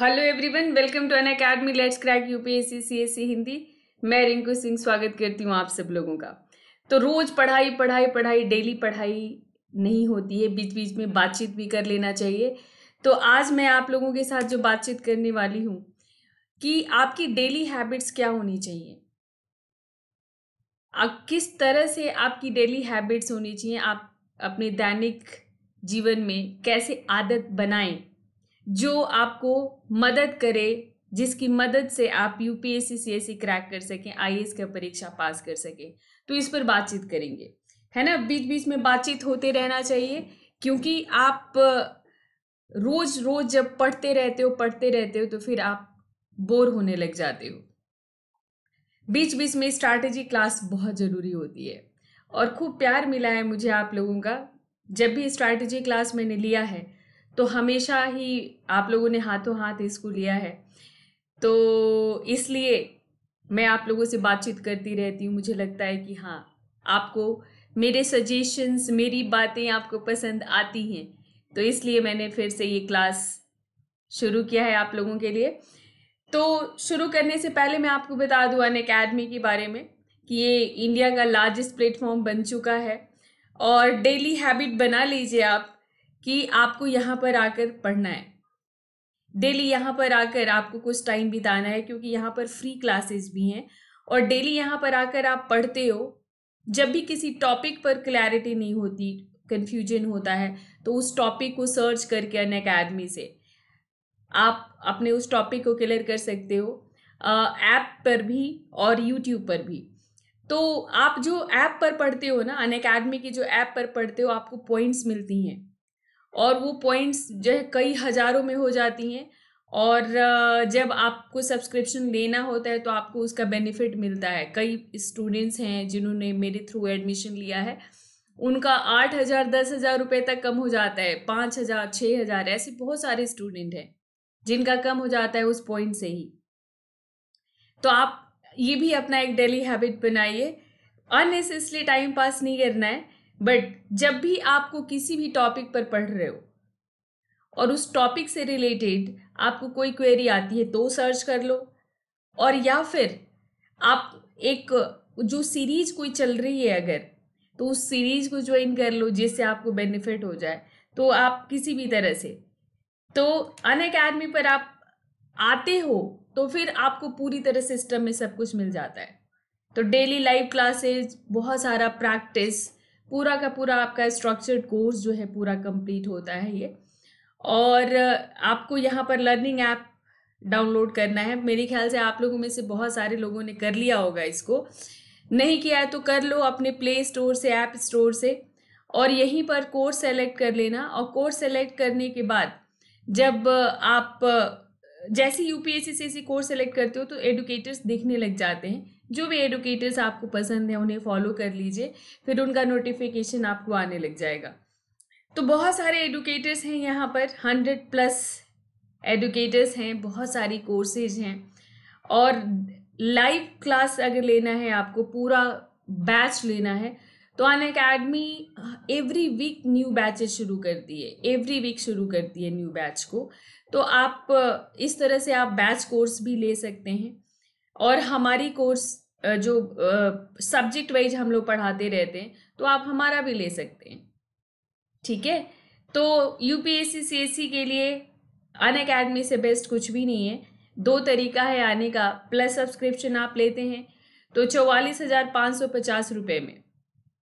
hello everyone welcome to Unacademy let's crack UPSC CSC Hindi मैं रिंकू सिंह स्वागत करती हूँ आप सब लोगों का तो रोज पढ़ाई पढ़ाई पढ़ाई डेली पढ़ाई नहीं होती है बीच बीच में बातचीत भी कर लेना चाहिए तो आज मैं आप लोगों के साथ जो बातचीत करने वाली हूँ कि आपकी डेली हैबिट्स क्या होनी चाहिए आप किस तरह से आपकी डेली हैबिट्स होनी चाहिए आप अपने दैनिक जीवन में कैसे आदत बनाएं जो आपको मदद करे जिसकी मदद से आप यूपीएससी सी एस क्रैक कर सकें एस का परीक्षा पास कर सकें तो इस पर बातचीत करेंगे है ना बीच बीच में बातचीत होते रहना चाहिए क्योंकि आप रोज रोज जब पढ़ते रहते हो पढ़ते रहते हो तो फिर आप बोर होने लग जाते हो बीच बीच में स्ट्रैटेजी क्लास बहुत ज़रूरी होती है और खूब प्यार मिला है मुझे आप लोगों का जब भी स्ट्रैटेजी क्लास मैंने लिया है तो हमेशा ही आप लोगों ने हाथों हाथ इसको लिया है तो इसलिए मैं आप लोगों से बातचीत करती रहती हूँ मुझे लगता है कि हाँ आपको मेरे सजेशंस मेरी बातें आपको पसंद आती हैं तो इसलिए मैंने फिर से ये क्लास शुरू किया है आप लोगों के लिए तो शुरू करने से पहले मैं आपको बता दूँ अन अकेडमी के बारे में कि ये इंडिया का लार्जेस्ट प्लेटफॉर्म बन चुका है और डेली हैबिट बना लीजिए आप कि आपको यहाँ पर आकर पढ़ना है डेली यहाँ पर आकर आपको कुछ टाइम बिताना है क्योंकि यहाँ पर फ्री क्लासेस भी हैं और डेली यहाँ पर आकर आप पढ़ते हो जब भी किसी टॉपिक पर क्लैरिटी नहीं होती कन्फ्यूजन होता है तो उस टॉपिक को सर्च करके अन अकेडमी से आप अपने उस टॉपिक को क्लियर कर सकते हो ऐप पर भी और यूट्यूब पर भी तो आप जो ऐप पर पढ़ते हो ना अन अकेडमी की जो ऐप पर पढ़ते हो आपको पॉइंट्स मिलती हैं और वो पॉइंट्स जो है कई हज़ारों में हो जाती हैं और जब आपको सब्सक्रिप्शन लेना होता है तो आपको उसका बेनिफिट मिलता है कई स्टूडेंट्स हैं जिन्होंने मेरे थ्रू एडमिशन लिया है उनका आठ हज़ार दस हज़ार रुपये तक कम हो जाता है पाँच हज़ार छः हज़ार ऐसे बहुत सारे स्टूडेंट हैं जिनका कम हो जाता है उस पॉइंट से ही तो आप ये भी अपना एक डेली हैबिट बनाइए अननेसेसली टाइम पास नहीं करना है बट जब भी आपको किसी भी टॉपिक पर पढ़ रहे हो और उस टॉपिक से रिलेटेड आपको कोई क्वेरी आती है तो सर्च कर लो और या फिर आप एक जो सीरीज कोई चल रही है अगर तो उस सीरीज को ज्वाइन कर लो जिससे आपको बेनिफिट हो जाए तो आप किसी भी तरह से तो अन अकेडमी पर आप आते हो तो फिर आपको पूरी तरह सिस्टम में सब कुछ मिल जाता है तो डेली लाइव क्लासेज बहुत सारा प्रैक्टिस पूरा का पूरा आपका स्ट्रक्चर्ड कोर्स जो है पूरा कंप्लीट होता है ये और आपको यहाँ पर लर्निंग ऐप डाउनलोड करना है मेरे ख्याल से आप लोगों में से बहुत सारे लोगों ने कर लिया होगा इसको नहीं किया है तो कर लो अपने प्ले स्टोर से ऐप स्टोर से और यहीं पर कोर्स सेलेक्ट कर लेना और कोर्स सेलेक्ट करने के बाद जब आप जैसे यूपीएससी से कोर्स सेलेक्ट करते हो तो एडुकेटर्स दिखने लग जाते हैं जो भी एडुकेटर्स आपको पसंद है उन्हें फॉलो कर लीजिए फिर उनका नोटिफिकेशन आपको आने लग जाएगा तो बहुत सारे एडुकेटर्स हैं यहाँ पर हंड्रेड प्लस एडुकेटर्स हैं बहुत सारी कोर्सेज हैं और लाइव क्लास अगर लेना है आपको पूरा बैच लेना है तो Unacademy every week new batches शुरू करती है एवरी वीक शुरू करती है न्यू बैच को तो आप इस तरह से आप बैच कोर्स भी ले सकते हैं और हमारी कोर्स जो सब्जेक्ट वाइज हम लोग पढ़ाते रहते हैं तो आप हमारा भी ले सकते हैं ठीक है तो यूपीएससी सी e के लिए अन अकेडमी से बेस्ट कुछ भी नहीं है दो तरीका है आने का प्लस सब्सक्रिप्शन आप लेते हैं तो चौवालीस हज़ार पाँच सौ पचास रुपये में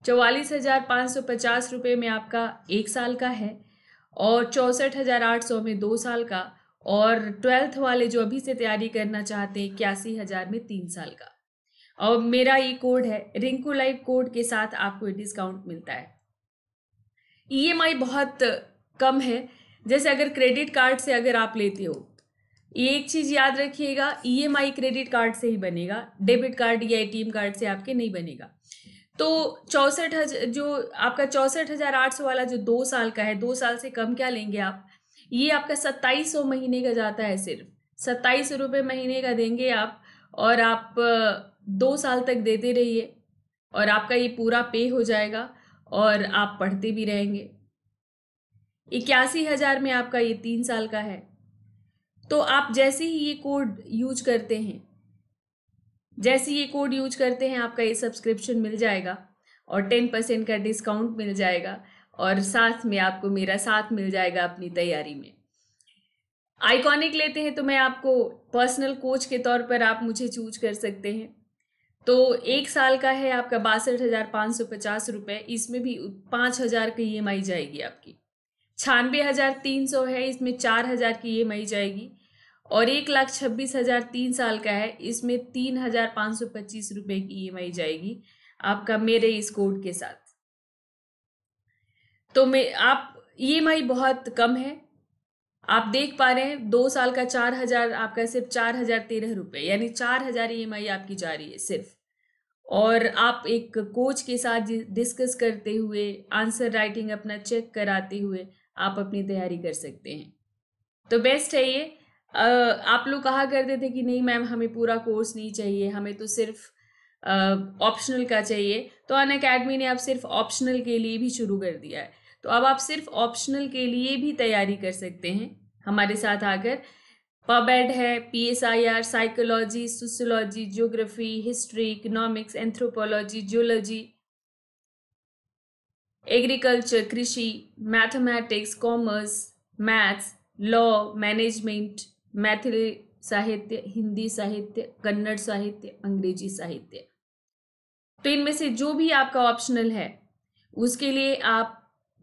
चौवालीस हज़ार पाँच सौ पचास रुपये में आपका एक साल का है और चौंसठ हज़ार आठ सौ में दो साल का और ट्वेल्थ वाले जो अभी से तैयारी करना चाहते हैं इक्यासी हज़ार में तीन साल का और मेरा ये कोड है रिंकू लाइव कोड के साथ आपको डिस्काउंट मिलता है ईएमआई e बहुत कम है जैसे अगर क्रेडिट कार्ड से अगर आप लेते हो एक चीज़ याद रखिएगा ईएमआई क्रेडिट कार्ड से ही बनेगा डेबिट कार्ड या एटीएम कार्ड से आपके नहीं बनेगा तो चौंसठ जो आपका चौंसठ हज़ार आठ सौ वाला जो दो साल का है दो साल से कम क्या लेंगे आप ये आपका सत्ताईस सौ महीने का जाता है सिर्फ सत्ताईस सौ रुपये महीने का देंगे आप और आप दो साल तक देते रहिए और आपका ये पूरा पे हो जाएगा और आप पढ़ते भी रहेंगे इक्यासी हज़ार में आपका ये तीन साल का है तो आप जैसे ही ये कोड यूज करते हैं जैसे ये कोड यूज करते हैं आपका ये सब्सक्रिप्शन मिल जाएगा और टेन परसेंट का डिस्काउंट मिल जाएगा और साथ में आपको मेरा साथ मिल जाएगा अपनी तैयारी में आइकॉनिक लेते हैं तो मैं आपको पर्सनल कोच के तौर पर आप मुझे चूज कर सकते हैं तो एक साल का है आपका बासठ हज़ार पाँच सौ पचास रुपये इसमें भी पाँच हज़ार की ई एम आई जाएगी आपकी छानबे हज़ार तीन सौ है इसमें चार हज़ार की ई एम आई जाएगी और एक लाख छब्बीस हज़ार तीन साल का है इसमें तीन हज़ार पाँच सौ पच्चीस रुपये की ई एम आई जाएगी आपका मेरे इस कोड के साथ तो मैं आप ई बहुत कम है आप देख पा रहे हैं दो साल का चार हजार आपका सिर्फ चार हजार तेरह रुपये यानी चार हजार ई आपकी जा रही है सिर्फ और आप एक कोच के साथ डिस्कस करते हुए आंसर राइटिंग अपना चेक कराते हुए आप अपनी तैयारी कर सकते हैं तो बेस्ट है ये आप लोग कहा करते थे कि नहीं मैम हमें पूरा कोर्स नहीं चाहिए हमें तो सिर्फ ऑप्शनल का चाहिए तो अन अकेडमी ने अब सिर्फ ऑप्शनल के लिए भी शुरू कर दिया है तो अब आप सिर्फ ऑप्शनल के लिए भी तैयारी कर सकते हैं हमारे साथ आकर पबेड है P S I R psychology sociology geography history economics anthropology geology agriculture कृषि mathematics commerce maths law management Maithili साहित्य हिंदी साहित्य कन्नड़ साहित्य अंग्रेजी साहित्य तो इनमें से जो भी आपका ऑप्शनल है उसके लिए आप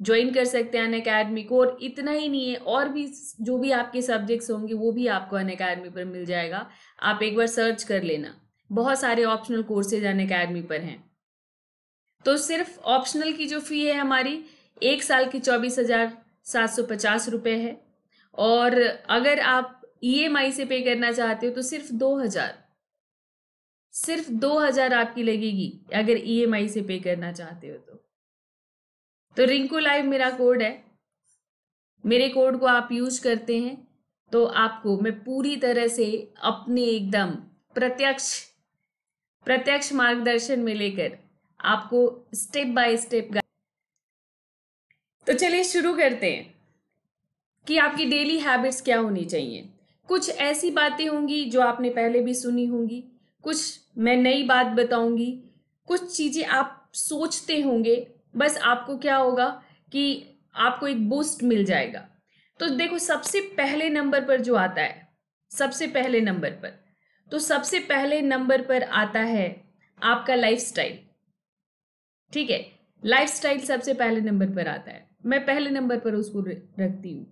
ज्वाइन कर सकते हैं अन अकेडमी को और इतना ही नहीं है और भी जो भी आपके सब्जेक्ट्स होंगे वो भी आपको अन अकेडमी पर मिल जाएगा आप एक बार सर्च कर लेना बहुत सारे ऑप्शनल कोर्सेज अन अकेडमी पर हैं तो सिर्फ ऑप्शनल की जो फ़ी है हमारी एक साल की चौबीस हज़ार सात सौ पचास रुपये है और अगर आप ई e से पे करना चाहते हो तो सिर्फ दो हज़ार सिर्फ दो हज़ार आपकी लगेगी अगर ई e से पे करना चाहते हो तो तो रिंकू लाइव मेरा कोड है मेरे कोड को आप यूज करते हैं तो आपको मैं पूरी तरह से अपने एकदम प्रत्यक्ष प्रत्यक्ष मार्गदर्शन में लेकर आपको स्टेप बाय स्टेप तो चलिए शुरू करते हैं कि आपकी डेली हैबिट्स क्या होनी चाहिए कुछ ऐसी बातें होंगी जो आपने पहले भी सुनी होंगी कुछ मैं नई बात बताऊंगी कुछ चीज़ें आप सोचते होंगे बस आपको क्या होगा कि आपको एक बूस्ट मिल जाएगा तो देखो सबसे पहले नंबर पर जो आता है सबसे पहले नंबर पर तो सबसे पहले नंबर पर आता है आपका लाइफस्टाइल ठीक है लाइफस्टाइल सबसे पहले नंबर पर आता है मैं पहले नंबर पर उसको रखती हूं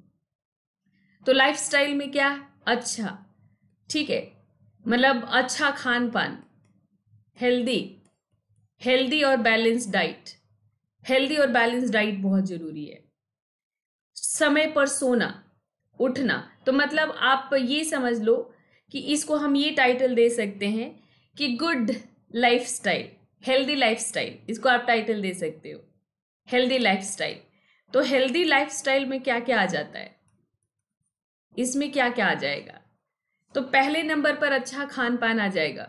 तो लाइफस्टाइल में क्या अच्छा ठीक है मतलब अच्छा खान पान हेल्दी हेल्दी और बैलेंस डाइट हेल्दी और बैलेंस डाइट बहुत ज़रूरी है समय पर सोना उठना तो मतलब आप ये समझ लो कि इसको हम ये टाइटल दे सकते हैं कि good lifestyle healthy lifestyle इसको आप टाइटल दे सकते हो हेल्दी लाइफ स्टाइल तो हेल्दी लाइफ स्टाइल में क्या क्या आ जाता है इसमें क्या क्या आ जाएगा तो पहले नंबर पर अच्छा खान पान आ जाएगा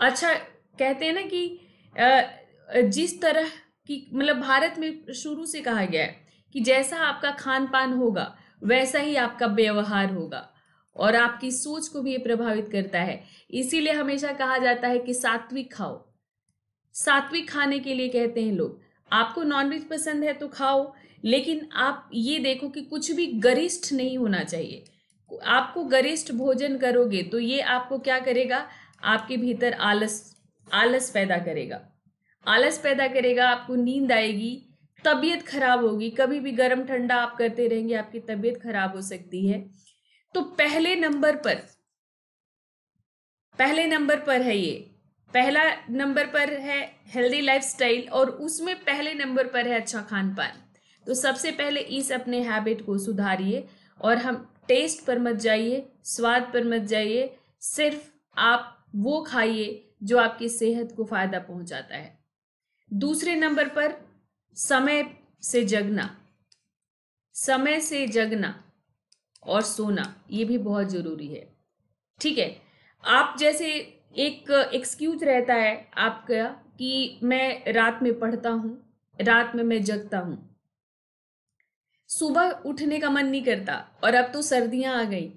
अच्छा कहते हैं ना कि जिस तरह कि मतलब भारत में शुरू से कहा गया है कि जैसा आपका खान पान होगा वैसा ही आपका व्यवहार होगा और आपकी सोच को भी ये प्रभावित करता है इसीलिए हमेशा कहा जाता है कि सात्विक खाओ सात्विक खाने के लिए कहते हैं लोग आपको नॉनवेज पसंद है तो खाओ लेकिन आप ये देखो कि कुछ भी गरिष्ठ नहीं होना चाहिए आपको गरिष्ठ भोजन करोगे तो ये आपको क्या करेगा आपके भीतर आलस आलस पैदा करेगा आलस पैदा करेगा आपको नींद आएगी तबीयत खराब होगी कभी भी गर्म ठंडा आप करते रहेंगे आपकी तबीयत खराब हो सकती है तो पहले नंबर पर पहले नंबर पर है ये पहला नंबर पर है हेल्दी लाइफस्टाइल और उसमें पहले नंबर पर है अच्छा खान पान तो सबसे पहले इस अपने हैबिट को सुधारिए और हम टेस्ट पर मत जाइए स्वाद पर मत जाइए सिर्फ आप वो खाइए जो आपकी सेहत को फ़ायदा पहुंचाता है दूसरे नंबर पर समय से जगना समय से जगना और सोना ये भी बहुत ज़रूरी है ठीक है आप जैसे एक एक्सक्यूज रहता है आपका कि मैं रात में पढ़ता हूं रात में मैं जगता हूं सुबह उठने का मन नहीं करता और अब तो सर्दियां आ गई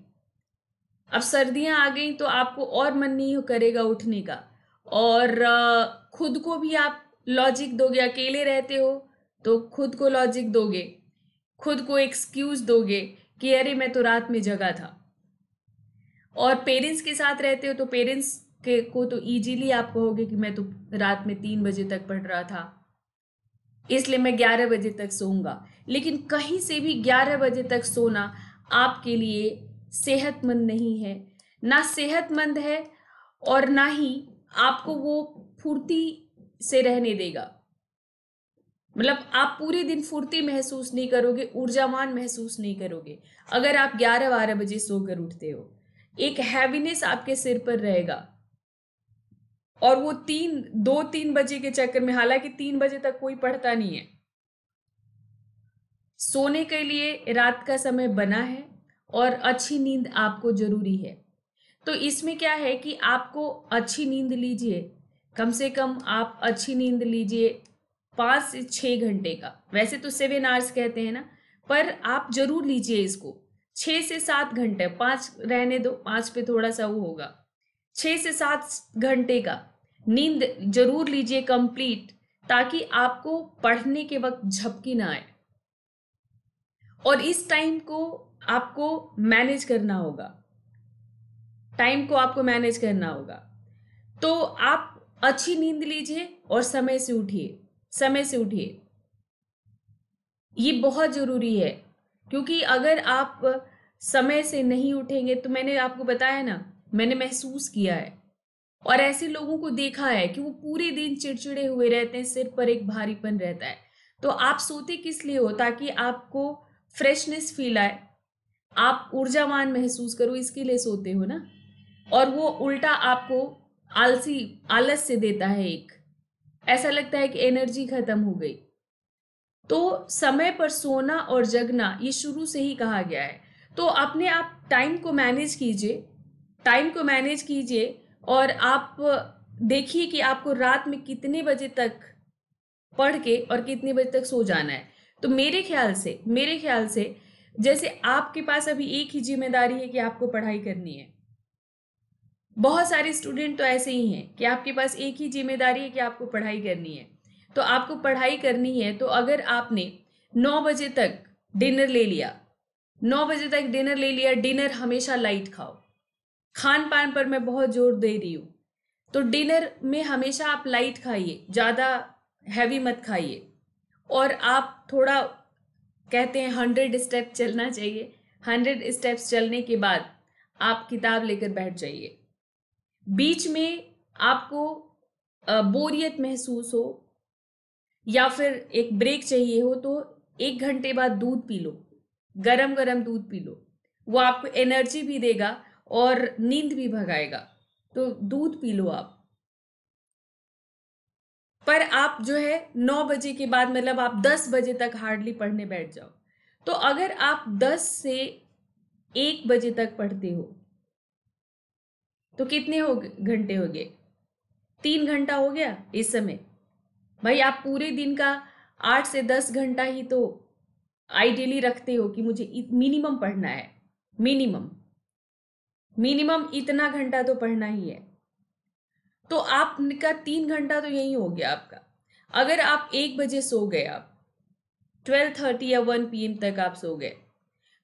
अब सर्दियां आ गई तो आपको और मन नहीं करेगा उठने का और खुद को भी आप लॉजिक दोगे अकेले रहते हो तो खुद को लॉजिक दोगे खुद को एक्सक्यूज दोगे कि अरे मैं तो रात में जगा था और पेरेंट्स के साथ रहते हो तो पेरेंट्स के को तो इजीली आप कहोगे कि मैं तो रात में तीन बजे तक पढ़ रहा था इसलिए मैं ग्यारह बजे तक सोऊंगा लेकिन कहीं से भी ग्यारह बजे तक सोना आपके लिए सेहतमंद नहीं है ना सेहतमंद है और ना ही आपको वो फुर्ती से रहने देगा मतलब आप पूरे दिन फुर्ती महसूस नहीं करोगे ऊर्जावान महसूस नहीं करोगे अगर आप 11 बारह बजे सोकर उठते हो एक हैवीनेस आपके सिर पर रहेगा और वो तीन दो तीन बजे के चक्कर में हालांकि तीन बजे तक कोई पढ़ता नहीं है सोने के लिए रात का समय बना है और अच्छी नींद आपको जरूरी है तो इसमें क्या है कि आपको अच्छी नींद लीजिए कम से कम आप अच्छी नींद लीजिए पाँच से छः घंटे का वैसे तो सेवन आवर्स कहते हैं ना पर आप जरूर लीजिए इसको छः से सात घंटे पाँच रहने दो पाँच पे थोड़ा सा वो होगा छः से सात घंटे का नींद जरूर लीजिए कंप्लीट ताकि आपको पढ़ने के वक्त झपकी ना आए और इस टाइम को आपको मैनेज करना होगा टाइम को आपको मैनेज करना होगा तो आप अच्छी नींद लीजिए और समय से उठिए समय से उठिए ये बहुत ज़रूरी है क्योंकि अगर आप समय से नहीं उठेंगे तो मैंने आपको बताया ना मैंने महसूस किया है और ऐसे लोगों को देखा है कि वो पूरे दिन चिड़चिड़े हुए रहते हैं सिर पर एक भारीपन रहता है तो आप सोते किस लिए हो ताकि आपको फ्रेशनेस फील आए आप ऊर्जावान महसूस करो इसके लिए सोते हो ना और वो उल्टा आपको आलसी आलस से देता है एक ऐसा लगता है कि एनर्जी खत्म हो गई तो समय पर सोना और जगना ये शुरू से ही कहा गया है तो अपने आप टाइम को मैनेज कीजिए टाइम को मैनेज कीजिए और आप देखिए कि आपको रात में कितने बजे तक पढ़ के और कितने बजे तक सो जाना है तो मेरे ख्याल से मेरे ख्याल से जैसे आपके पास अभी एक ही जिम्मेदारी है कि आपको पढ़ाई करनी है बहुत सारे स्टूडेंट तो ऐसे ही हैं कि आपके पास एक ही जिम्मेदारी है कि आपको पढ़ाई करनी है तो आपको पढ़ाई करनी है तो अगर आपने नौ बजे तक डिनर ले लिया नौ बजे तक डिनर ले लिया डिनर हमेशा लाइट खाओ खान पान पर मैं बहुत जोर दे रही हूँ तो डिनर में हमेशा आप लाइट खाइए ज़्यादा हैवी मत खाइए और आप थोड़ा कहते हैं हंड्रेड स्टेप चलना चाहिए हंड्रेड स्टेप्स चलने के बाद आप किताब लेकर बैठ जाइए बीच में आपको बोरियत महसूस हो या फिर एक ब्रेक चाहिए हो तो एक घंटे बाद दूध पी लो गरम गरम दूध पी लो वो आपको एनर्जी भी देगा और नींद भी भगाएगा तो दूध पी लो आप पर आप जो है नौ बजे के बाद मतलब आप दस बजे तक हार्डली पढ़ने बैठ जाओ तो अगर आप दस से एक बजे तक पढ़ते हो तो कितने हो घंटे हो गए तीन घंटा हो गया इस समय भाई आप पूरे दिन का आठ से दस घंटा ही तो आइडियली रखते हो कि मुझे मिनिमम पढ़ना है मिनिमम मिनिमम इतना घंटा तो पढ़ना ही है तो आपका तीन घंटा तो यही हो गया आपका अगर आप एक बजे सो गए आप ट्वेल्व थर्टी या वन पी तक आप सो गए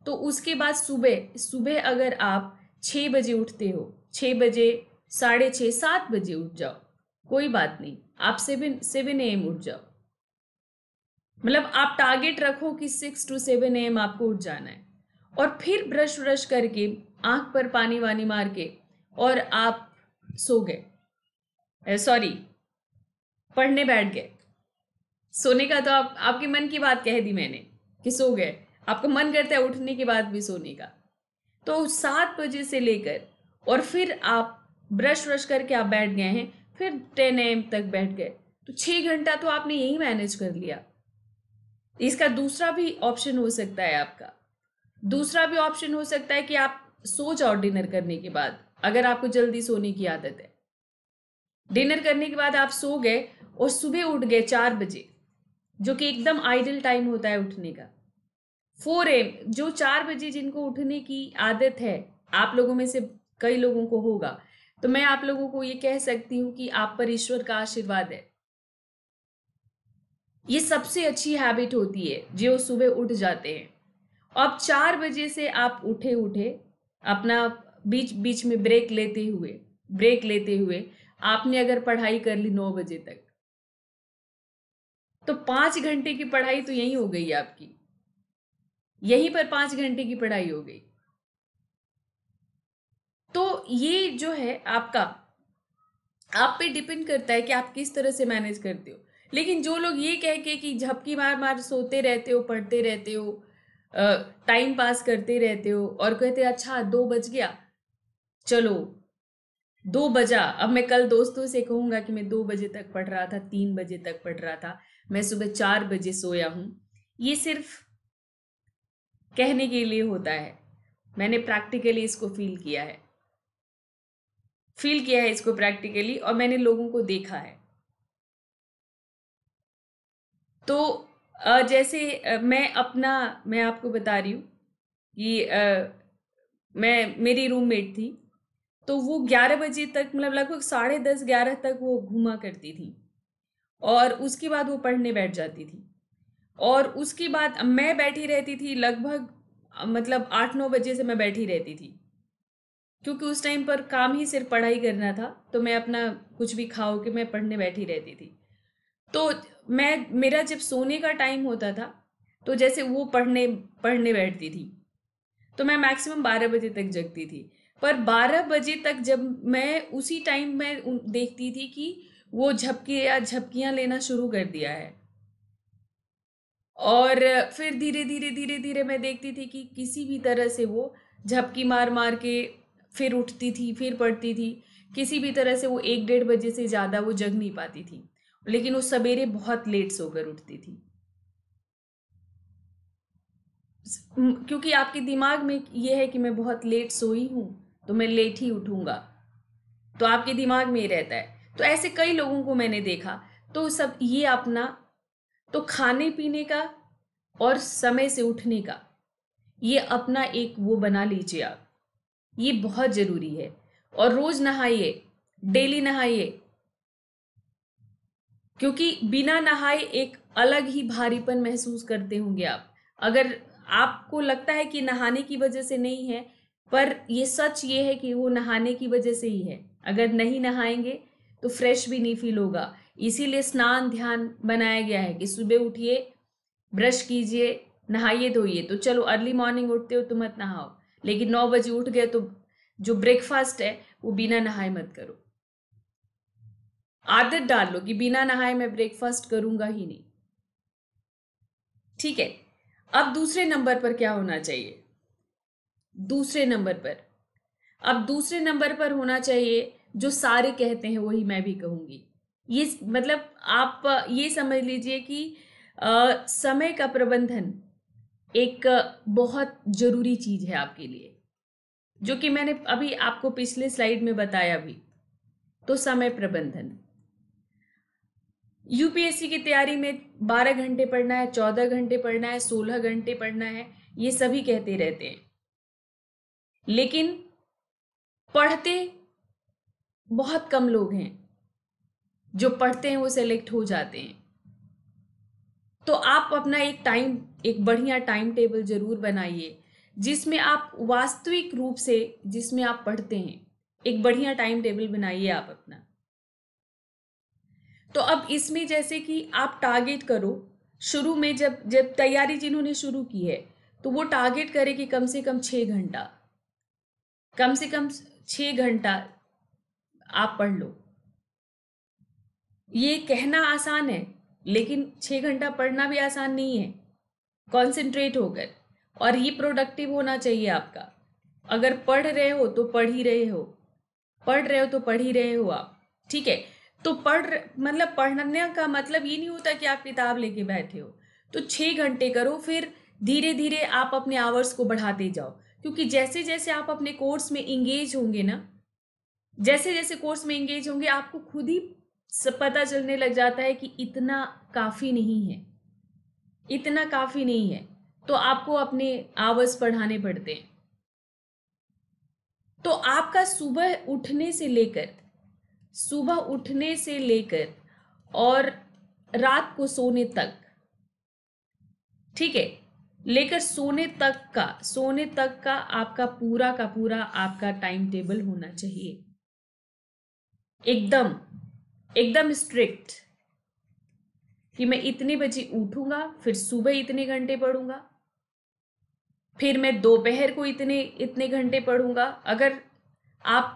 तो उसके बाद सुबह सुबह अगर आप छः बजे उठते हो छः बजे साढ़े छः सात बजे उठ जाओ कोई बात नहीं आप सेवन सेवन ए एम उठ जाओ मतलब आप टारगेट रखो कि six to seven A M आपको उठ जाना है और फिर ब्रश व्रश करके आंख पर पानी वानी मार के और आप सो गए सॉरी पढ़ने बैठ गए सोने का तो आप आपके मन की बात कह दी मैंने कि सो गए आपका मन करता है उठने के बाद भी सोने का तो सात बजे से लेकर और फिर आप ब्रश व्रश करके आप बैठ गए हैं फिर टेन एम तक बैठ गए तो छः घंटा तो आपने यही मैनेज कर लिया इसका दूसरा भी ऑप्शन हो सकता है आपका दूसरा भी ऑप्शन हो सकता है कि आप सो जाओ डिनर करने के बाद अगर आपको जल्दी सोने की आदत है डिनर करने के बाद आप सो गए और सुबह उठ गए चार बजे जो कि एकदम आइडल टाइम होता है उठने का फोर एम जो चार बजे जिनको उठने की आदत है आप लोगों में से कई लोगों को होगा तो मैं आप लोगों को ये कह सकती हूं कि आप पर ईश्वर का आशीर्वाद है ये सबसे अच्छी हैबिट होती है जो सुबह उठ जाते हैं अब चार बजे से आप उठे उठे अपना बीच बीच में ब्रेक लेते हुए ब्रेक लेते हुए आपने अगर पढ़ाई कर ली नौ बजे तक तो पांच घंटे की पढ़ाई तो यही हो गई आपकी यहीं पर पांच घंटे की पढ़ाई हो गई तो ये जो है आपका आप पे डिपेंड करता है कि आप किस तरह से मैनेज करते हो लेकिन जो लोग ये कह के कि झपकी मार मार सोते रहते हो पढ़ते रहते हो टाइम पास करते रहते हो और कहते अच्छा दो बज गया चलो दो बजा अब मैं कल दोस्तों से कहूँगा कि मैं दो बजे तक पढ़ रहा था तीन बजे तक पढ़ रहा था मैं सुबह चार बजे सोया हूँ ये सिर्फ कहने के लिए होता है मैंने प्रैक्टिकली इसको फील किया है फील किया है इसको प्रैक्टिकली और मैंने लोगों को देखा है तो जैसे मैं अपना मैं आपको बता रही हूँ कि मैं मेरी रूममेट थी तो वो ग्यारह बजे तक मतलब लगभग साढ़े दस ग्यारह तक वो घूमा करती थी और उसके बाद वो पढ़ने बैठ जाती थी और उसके बाद मैं बैठी रहती थी लगभग मतलब आठ नौ बजे से मैं बैठी रहती थी क्योंकि उस टाइम पर काम ही सिर्फ पढ़ाई करना था तो मैं अपना कुछ भी खाओ के मैं पढ़ने बैठी रहती थी तो मैं मेरा जब सोने का टाइम होता था तो जैसे वो पढ़ने पढ़ने बैठती थी तो मैं मैक्सिमम बारह बजे तक जगती थी पर बारह बजे तक जब मैं उसी टाइम में देखती थी कि वो झपके या झपकियाँ लेना शुरू कर दिया है और फिर धीरे धीरे धीरे धीरे मैं देखती थी कि किसी भी तरह से वो झपकी मार मार के फिर उठती थी फिर पढ़ती थी किसी भी तरह से वो एक डेढ़ बजे से ज़्यादा वो जग नहीं पाती थी लेकिन वो सवेरे बहुत लेट सोकर उठती थी क्योंकि आपके दिमाग में ये है कि मैं बहुत लेट सोई हूँ तो मैं लेट ही उठूँगा तो आपके दिमाग में रहता है तो ऐसे कई लोगों को मैंने देखा तो सब ये अपना तो खाने पीने का और समय से उठने का ये अपना एक वो बना लीजिए आप ये बहुत ज़रूरी है और रोज़ नहाइए डेली नहाइए क्योंकि बिना नहाए एक अलग ही भारीपन महसूस करते होंगे आप अगर आपको लगता है कि नहाने की वजह से नहीं है पर ये सच ये है कि वो नहाने की वजह से ही है अगर नहीं नहाएंगे तो फ्रेश भी नहीं फील होगा इसीलिए स्नान ध्यान बनाया गया है कि सुबह उठिए ब्रश कीजिए नहाइए धोइए तो चलो अर्ली मॉर्निंग उठते हो तो मत नहाओ लेकिन नौ बजे उठ गए तो जो ब्रेकफास्ट है वो बिना नहाए मत करो आदत डाल लो कि बिना नहाए मैं ब्रेकफास्ट करूंगा ही नहीं ठीक है अब दूसरे नंबर पर क्या होना चाहिए दूसरे नंबर पर अब दूसरे नंबर पर होना चाहिए जो सारे कहते हैं वही मैं भी कहूंगी ये मतलब आप ये समझ लीजिए कि आ, समय का प्रबंधन एक बहुत ज़रूरी चीज़ है आपके लिए जो कि मैंने अभी आपको पिछले स्लाइड में बताया भी तो समय प्रबंधन यूपीएससी की तैयारी में 12 घंटे पढ़ना है 14 घंटे पढ़ना है 16 घंटे पढ़ना है ये सभी कहते रहते हैं लेकिन पढ़ते बहुत कम लोग हैं जो पढ़ते हैं वो सेलेक्ट हो जाते हैं तो आप अपना एक टाइम एक बढ़िया टाइम टेबल जरूर बनाइए जिसमें आप वास्तविक रूप से जिसमें आप पढ़ते हैं एक बढ़िया टाइम टेबल बनाइए आप अपना तो अब इसमें जैसे कि आप टारगेट करो शुरू में जब जब तैयारी जिन्होंने शुरू की है तो वो टारगेट करे कि कम से कम छः घंटा कम से कम छः घंटा आप पढ़ लो ये कहना आसान है लेकिन छः घंटा पढ़ना भी आसान नहीं है कॉन्सेंट्रेट होकर और ये प्रोडक्टिव होना चाहिए आपका अगर पढ़ रहे हो तो पढ़ ही रहे हो पढ़ रहे हो तो पढ़ ही रहे हो आप ठीक है तो पढ़ मतलब पढ़ने का मतलब ये नहीं होता कि आप किताब लेके बैठे हो तो छः घंटे करो फिर धीरे धीरे आप अपने आवर्स को बढ़ाते जाओ क्योंकि जैसे जैसे आप अपने कोर्स में इंगेज होंगे ना जैसे जैसे कोर्स में इंगेज होंगे आपको खुद ही पता चलने लग जाता है कि इतना काफ़ी नहीं है इतना काफ़ी नहीं है तो आपको अपने आवर्स बढ़ाने पड़ते हैं तो आपका सुबह उठने से लेकर सुबह उठने से लेकर और रात को सोने तक ठीक है लेकर सोने तक का सोने तक का आपका पूरा का पूरा आपका टाइम टेबल होना चाहिए एकदम एकदम स्ट्रिक्ट कि मैं इतने बजे उठूंगा फिर सुबह इतने घंटे पढ़ूंगा फिर मैं दोपहर को इतने इतने घंटे पढ़ूंगा अगर आप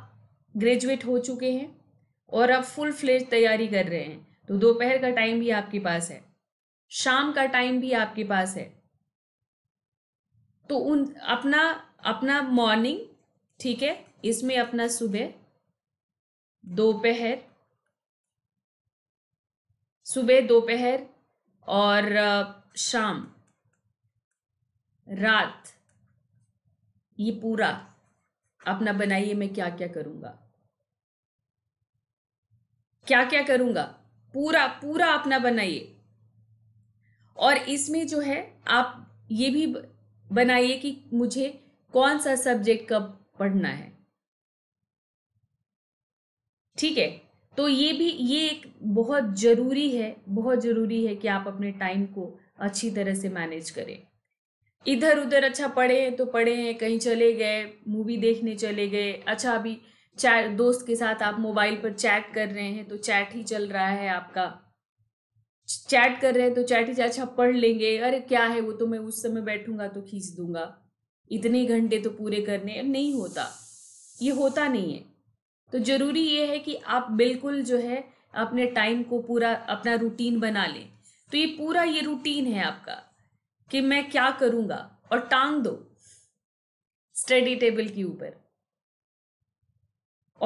ग्रेजुएट हो चुके हैं और आप फुल फ्लेज तैयारी कर रहे हैं तो दोपहर का टाइम भी आपके पास है शाम का टाइम भी आपके पास है तो उन अपना अपना मॉर्निंग ठीक है इसमें अपना सुबह दोपहर सुबह दोपहर और शाम रात ये पूरा अपना बनाइए मैं क्या क्या करूंगा क्या क्या करूंगा पूरा पूरा अपना बनाइए और इसमें जो है आप ये भी बनाइए कि मुझे कौन सा सब्जेक्ट कब पढ़ना है ठीक है तो ये भी ये एक बहुत ज़रूरी है बहुत ज़रूरी है कि आप अपने टाइम को अच्छी तरह से मैनेज करें इधर उधर अच्छा पढ़े हैं तो पढ़े हैं कहीं चले गए मूवी देखने चले गए अच्छा अभी चैट दोस्त के साथ आप मोबाइल पर चैट कर रहे हैं तो चैट ही चल रहा है आपका चैट कर रहे हैं तो चैट ही अच्छा पढ़ लेंगे अरे क्या है वो तो मैं उस समय बैठूंगा तो खींच दूंगा इतने घंटे तो पूरे करने अब नहीं होता ये होता नहीं है तो ज़रूरी ये है कि आप बिल्कुल जो है अपने टाइम को पूरा अपना रूटीन बना लें तो ये पूरा ये रूटीन है आपका कि मैं क्या करूँगा और टांग दो स्टडी टेबल के ऊपर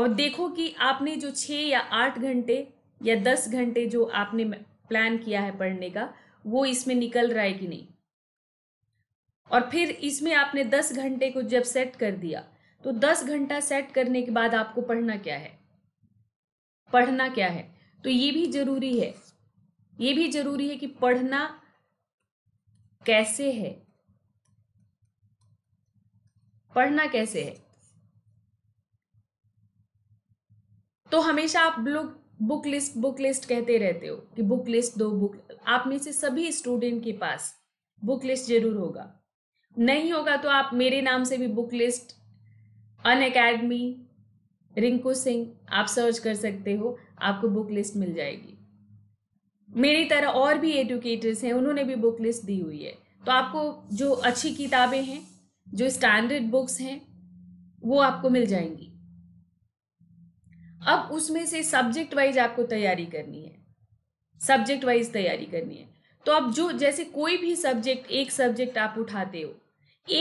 और देखो कि आपने जो छः या आठ घंटे या दस घंटे जो आपने प्लान किया है पढ़ने का वो इसमें निकल रहा है कि नहीं और फिर इसमें आपने दस घंटे को जब सेट कर दिया तो दस घंटा सेट करने के बाद आपको पढ़ना क्या है पढ़ना क्या है तो ये भी जरूरी है ये भी जरूरी है कि पढ़ना कैसे है पढ़ना कैसे है तो हमेशा आप लोग बुक लिस्ट बुक लिस्ट कहते रहते हो कि बुक लिस्ट दो बुक आप में से सभी स्टूडेंट के पास बुक लिस्ट जरूर होगा नहीं होगा तो आप मेरे नाम से भी book list Unacademy Rinku Singh आप सर्च कर सकते हो आपको बुक लिस्ट मिल जाएगी मेरी तरह और भी एडुकेटर्स हैं उन्होंने भी बुक लिस्ट दी हुई है तो आपको जो अच्छी किताबें हैं जो स्टैंडर्ड बुक्स हैं वो आपको मिल जाएंगी अब उसमें से सब्जेक्ट वाइज आपको तैयारी करनी है सब्जेक्ट वाइज तैयारी करनी है तो आप जो जैसे कोई भी सब्जेक्ट एक सब्जेक्ट आप उठाते हो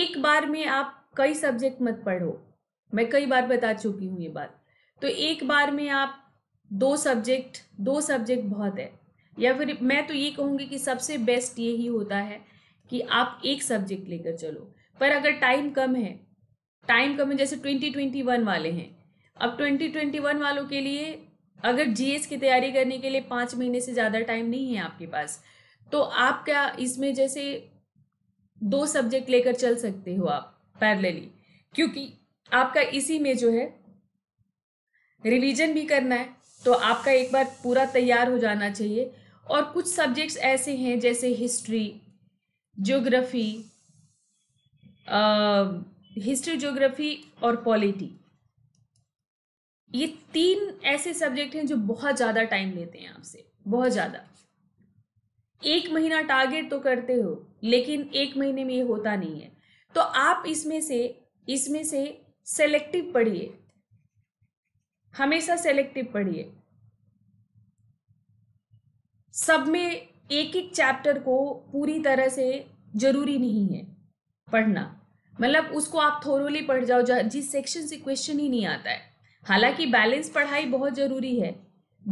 एक बार में आप कई सब्जेक्ट मत पढ़ो मैं कई बार बता चुकी हूँ ये बात तो एक बार में आप दो सब्जेक्ट दो सब्जेक्ट बहुत है या फिर मैं तो ये कहूँगी कि सबसे बेस्ट यही होता है कि आप एक सब्जेक्ट लेकर चलो पर अगर टाइम कम है टाइम कम है जैसे ट्वेंटी ट्वेंटी वन वाले हैं अब ट्वेंटी ट्वेंटी वन वालों के लिए अगर जीएस की तैयारी करने के लिए पाँच महीने से ज़्यादा टाइम नहीं है आपके पास तो आप क्या इसमें जैसे दो सब्जेक्ट लेकर चल सकते हो आप पैरलली क्योंकि आपका इसी में जो है रिवीजन भी करना है तो आपका एक बार पूरा तैयार हो जाना चाहिए और कुछ सब्जेक्ट्स ऐसे हैं जैसे हिस्ट्री ज्योग्राफी हिस्ट्री ज्योग्राफी और पॉलिटी ये तीन ऐसे सब्जेक्ट हैं जो बहुत ज़्यादा टाइम लेते हैं आपसे बहुत ज़्यादा एक महीना टारगेट तो करते हो लेकिन एक महीने में ये होता नहीं है तो आप इसमें से इसमें से सेलेक्टिव पढ़िए हमेशा सेलेक्टिव पढ़िए सब में एक एक चैप्टर को पूरी तरह से जरूरी नहीं है पढ़ना मतलब उसको आप थोरोली पढ़ जाओ जिस सेक्शन से क्वेश्चन ही नहीं आता है हालांकि बैलेंस पढ़ाई बहुत ज़रूरी है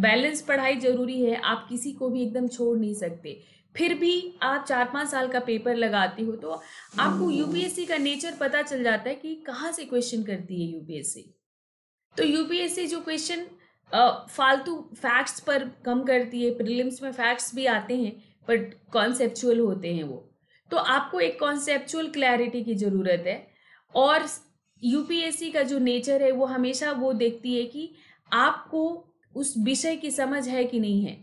बैलेंस पढ़ाई ज़रूरी है आप किसी को भी एकदम छोड़ नहीं सकते फिर भी आप चार पाँच साल का पेपर लगाती हो तो आपको यूपीएससी का नेचर पता चल जाता है कि कहाँ से क्वेश्चन करती है यूपीएससी तो यूपीएससी जो क्वेश्चन फालतू फैक्ट्स पर कम करती है प्रिलिम्स में फैक्ट्स भी आते हैं बट कॉन्सेप्चुअल होते हैं वो तो आपको एक कॉन्सेप्चुअल क्लैरिटी की ज़रूरत है और यूपीएससी का जो नेचर है वो हमेशा वो देखती है कि आपको उस विषय की समझ है कि नहीं है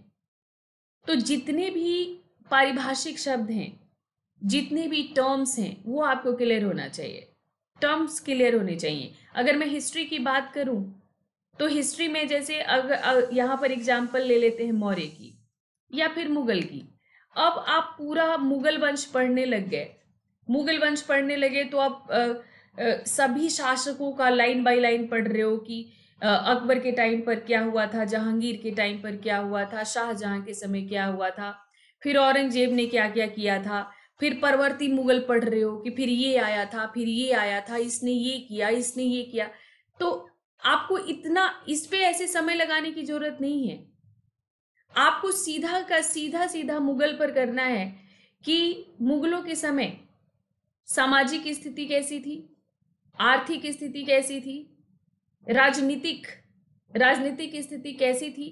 तो जितने भी पारिभाषिक शब्द हैं जितने भी टर्म्स हैं वो आपको क्लियर होना चाहिए टर्म्स क्लियर होने चाहिए अगर मैं हिस्ट्री की बात करूं तो हिस्ट्री में जैसे अगर यहाँ पर एग्जाम्पल ले लेते हैं मौर्य की या फिर मुगल की अब आप पूरा मुगल वंश पढ़ने लग गए मुगल वंश पढ़ने लगे तो आप आ, आ, सभी शासकों का लाइन बाय लाइन पढ़ रहे हो कि अकबर के टाइम पर क्या हुआ था जहांगीर के टाइम पर क्या हुआ था शाहजहां के समय क्या हुआ था फिर औरंगजेब ने क्या क्या किया था फिर परवर्ती मुगल पढ़ रहे हो कि फिर ये आया था फिर ये आया था इसने ये किया इसने ये किया तो आपको इतना इस पे ऐसे समय लगाने की जरूरत नहीं है आपको सीधा का सीधा सीधा मुगल पर करना है कि मुगलों के समय सामाजिक स्थिति कैसी थी आर्थिक स्थिति कैसी थी राजनीतिक राजनीतिक स्थिति कैसी थी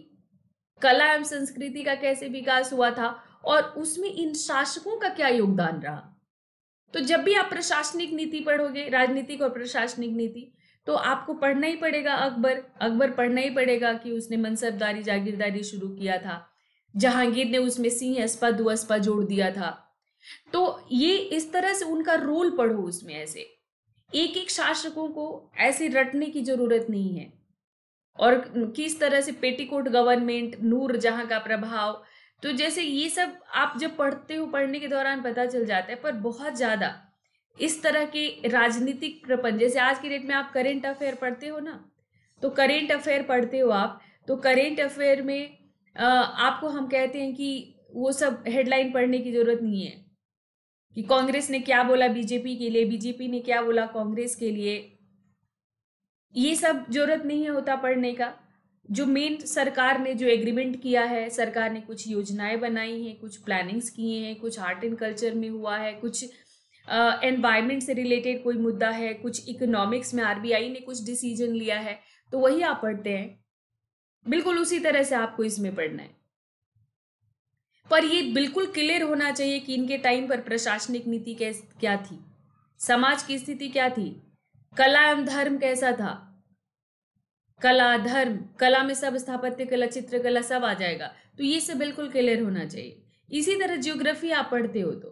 कला एवं संस्कृति का कैसे विकास हुआ था और उसमें इन शासकों का क्या योगदान रहा तो जब भी आप प्रशासनिक नीति पढ़ोगे राजनीतिक और प्रशासनिक नीति तो आपको पढ़ना ही पड़ेगा अकबर अकबर पढ़ना ही पड़ेगा कि उसने मनसबदारी जागीरदारी शुरू किया था जहांगीर ने उसमें सिंह अस्पा दुअस्पा जोड़ दिया था तो ये इस तरह से उनका रोल पढ़ो उसमें ऐसे एक एक शासकों को ऐसे रटने की जरूरत नहीं है और किस तरह से पेटीकोट गवर्नमेंट नूर जहां का प्रभाव तो जैसे ये सब आप जब पढ़ते हो पढ़ने के दौरान पता चल जाता है पर बहुत ज़्यादा इस तरह के राजनीतिक प्रपंच जैसे आज के डेट में आप करेंट अफेयर पढ़ते हो ना तो करेंट अफेयर पढ़ते हो आप तो करेंट अफेयर में आपको हम कहते हैं कि वो सब हेडलाइन पढ़ने की ज़रूरत नहीं है कि कांग्रेस ने क्या बोला बीजेपी के लिए बीजेपी ने क्या बोला कांग्रेस के लिए ये सब जरूरत नहीं होता पढ़ने का जो मेन सरकार ने जो एग्रीमेंट किया है सरकार ने कुछ योजनाएं बनाई हैं कुछ प्लानिंग्स किए हैं कुछ आर्ट एंड कल्चर में हुआ है कुछ एनवायरमेंट से रिलेटेड कोई मुद्दा है कुछ इकोनॉमिक्स में आरबीआई ने कुछ डिसीजन लिया है तो वही आप पढ़ते हैं बिल्कुल उसी तरह से आपको इसमें पढ़ना है पर ये बिल्कुल क्लियर होना चाहिए कि इनके टाइम पर प्रशासनिक नीति क्या थी समाज की स्थिति क्या थी कला एवं धर्म कैसा था कला धर्म कला में सब स्थापत्य कला चित्रकला सब आ जाएगा तो ये सब बिल्कुल क्लियर होना चाहिए इसी तरह ज्योग्राफी आप पढ़ते हो तो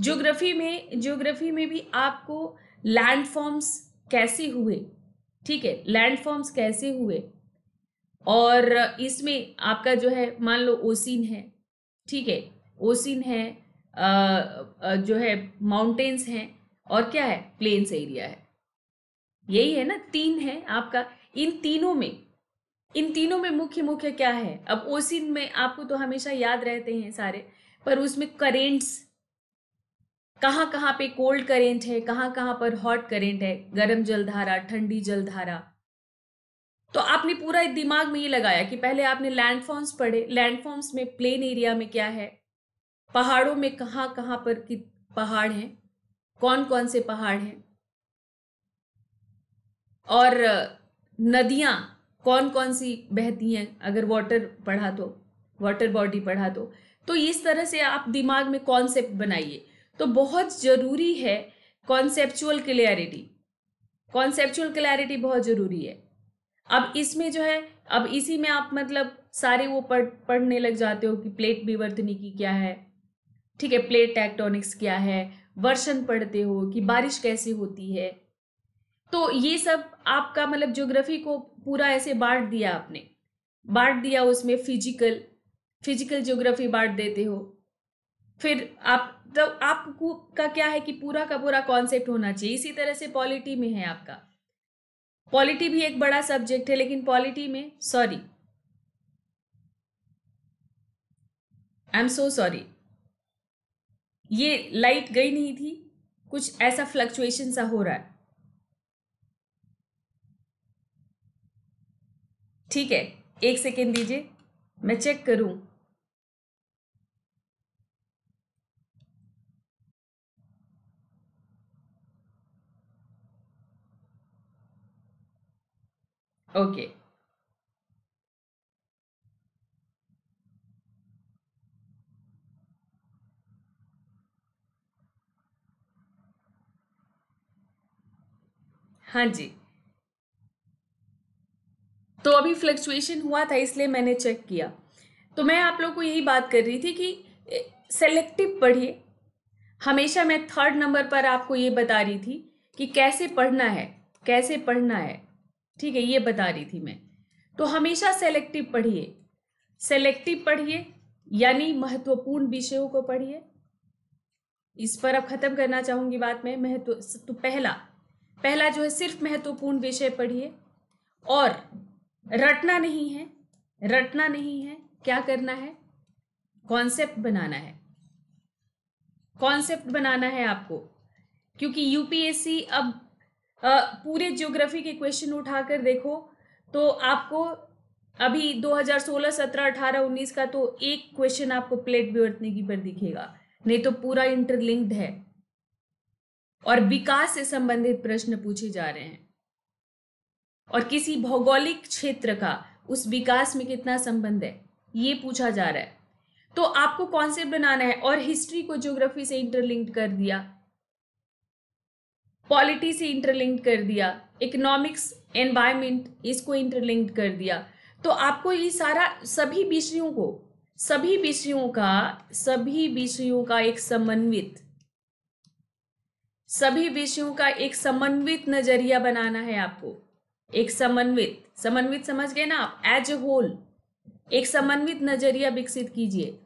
ज्योग्राफी में ज्योग्राफी में भी आपको लैंड फॉर्म्स कैसे हुए ठीक है लैंड फॉर्म्स कैसे हुए और इसमें आपका जो है मान लो ओसिन है ठीक है ओसिन है जो है माउंटेन्स हैं और क्या है प्लेन्स एरिया है यही है ना तीन है आपका इन तीनों में इन तीनों में मुख्य मुख्य क्या है अब ओसिन में आपको तो हमेशा याद रहते हैं सारे पर उसमें करेंट्स कहाँ कहाँ पे कोल्ड करेंट है कहाँ कहाँ पर हॉट करेंट है गर्म जलधारा ठंडी जलधारा तो आपने पूरा दिमाग में ये लगाया कि पहले आपने लैंडफॉर्म्स पढ़े लैंडफॉर्म्स में प्लेन एरिया में क्या है पहाड़ों में कहाँ कहाँ पर कि पहाड़ हैं कौन कौन से पहाड़ हैं और नदियाँ कौन कौन सी बहती हैं अगर वाटर पढ़ा तो वाटर बॉडी पढ़ा तो तो इस तरह से आप दिमाग में कॉन्सेप्ट बनाइए तो बहुत ज़रूरी है कॉन्सेप्चुअल क्लियरिटी कॉन्सेप्चुअल क्लैरिटी बहुत ज़रूरी है अब इसमें जो है अब इसी में आप मतलब सारे वो पढ़ पढ़ने लग जाते हो कि प्लेट विवर्तनी की क्या है ठीक है प्लेट टेक्टोनिक्स क्या है वर्षण पढ़ते हो कि बारिश कैसे होती है तो ये सब आपका मतलब ज्योग्राफी को पूरा ऐसे बांट दिया आपने बांट दिया उसमें फिजिकल फिजिकल ज्योग्राफी बांट देते हो फिर आप तो आपको का क्या है कि पूरा का पूरा कॉन्सेप्ट होना चाहिए इसी तरह से पॉलिटी में है आपका पॉलिटी भी एक बड़ा सब्जेक्ट है लेकिन पॉलिटी में sorry I am so sorry ये लाइट गई नहीं थी कुछ ऐसा फ्लक्चुएशन सा हो रहा है ठीक है एक सेकेंड दीजिए मैं चेक करूं ओके हाँ जी तो अभी फ्लक्चुएशन हुआ था इसलिए मैंने चेक किया तो मैं आप लोग को यही बात कर रही थी कि सेलेक्टिव पढ़िए हमेशा मैं थर्ड नंबर पर आपको ये बता रही थी कि कैसे पढ़ना है कैसे पढ़ना है ठीक है ये बता रही थी मैं तो हमेशा सेलेक्टिव पढ़िए सेलेक्टिव पढ़िए यानी महत्वपूर्ण विषयों को पढ़िए इस पर अब खत्म करना चाहूंगी बात में महत्व तो पहला पहला जो है सिर्फ महत्वपूर्ण विषय पढ़िए और रटना नहीं है रटना नहीं है क्या करना है कॉन्सेप्ट बनाना है कॉन्सेप्ट बनाना है आपको क्योंकि यूपीएससी अब आ, पूरे ज्योग्राफी के क्वेश्चन उठाकर देखो तो आपको अभी 2016 17 18 19 का तो एक क्वेश्चन आपको प्लेट की पर दिखेगा नहीं तो पूरा इंटरलिंक्ड है और विकास से संबंधित प्रश्न पूछे जा रहे हैं और किसी भौगोलिक क्षेत्र का उस विकास में कितना संबंध है ये पूछा जा रहा है तो आपको कॉन्सेप्ट बनाना है और हिस्ट्री को ज्योग्राफी से इंटरलिंक्ड कर दिया पॉलिटी से इंटरलिंक्ड कर दिया इकोनॉमिक्स एनवायरमेंट इसको इंटरलिंक्ड कर दिया तो आपको ये सारा सभी विषयों को सभी विषयों का सभी विषयों का एक समन्वित सभी विषयों का एक समन्वित नजरिया बनाना है आपको एक समन्वित समन्वित समझ गए ना आप एज ए होल एक समन्वित नजरिया विकसित कीजिए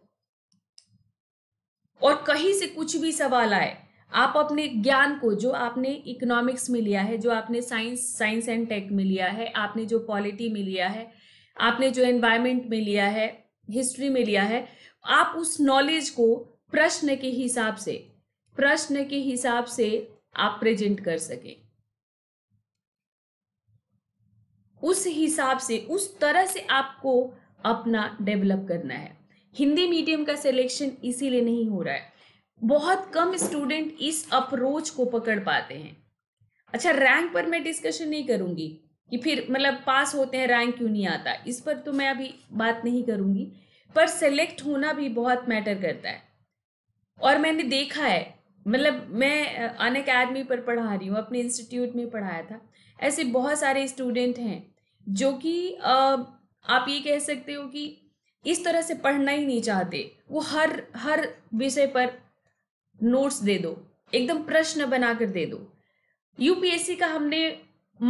और कहीं से कुछ भी सवाल आए आप अपने ज्ञान को जो आपने इकोनॉमिक्स में लिया है जो आपने साइंस साइंस एंड टेक में लिया है आपने जो पॉलिटी में लिया है आपने जो एनवायरमेंट में लिया है हिस्ट्री में लिया है आप उस नॉलेज को प्रश्न के हिसाब से प्रश्न के हिसाब से आप प्रेजेंट कर सकें उस हिसाब से उस तरह से आपको अपना डेवलप करना है हिंदी मीडियम का सिलेक्शन इसीलिए नहीं हो रहा है बहुत कम स्टूडेंट इस अप्रोच को पकड़ पाते हैं अच्छा रैंक पर मैं डिस्कशन नहीं करूंगी कि फिर मतलब पास होते हैं रैंक क्यों नहीं आता इस पर तो मैं अभी बात नहीं करूंगी पर सेलेक्ट होना भी बहुत मैटर करता है और मैंने देखा है मतलब मैं अन अकेडमी पर पढ़ा रही हूँ अपने इंस्टीट्यूट में पढ़ाया था ऐसे बहुत सारे स्टूडेंट हैं जो कि आप ये कह सकते हो कि इस तरह से पढ़ना ही नहीं चाहते वो हर हर विषय पर नोट्स दे दो एकदम प्रश्न बनाकर दे दो यूपीएससी का हमने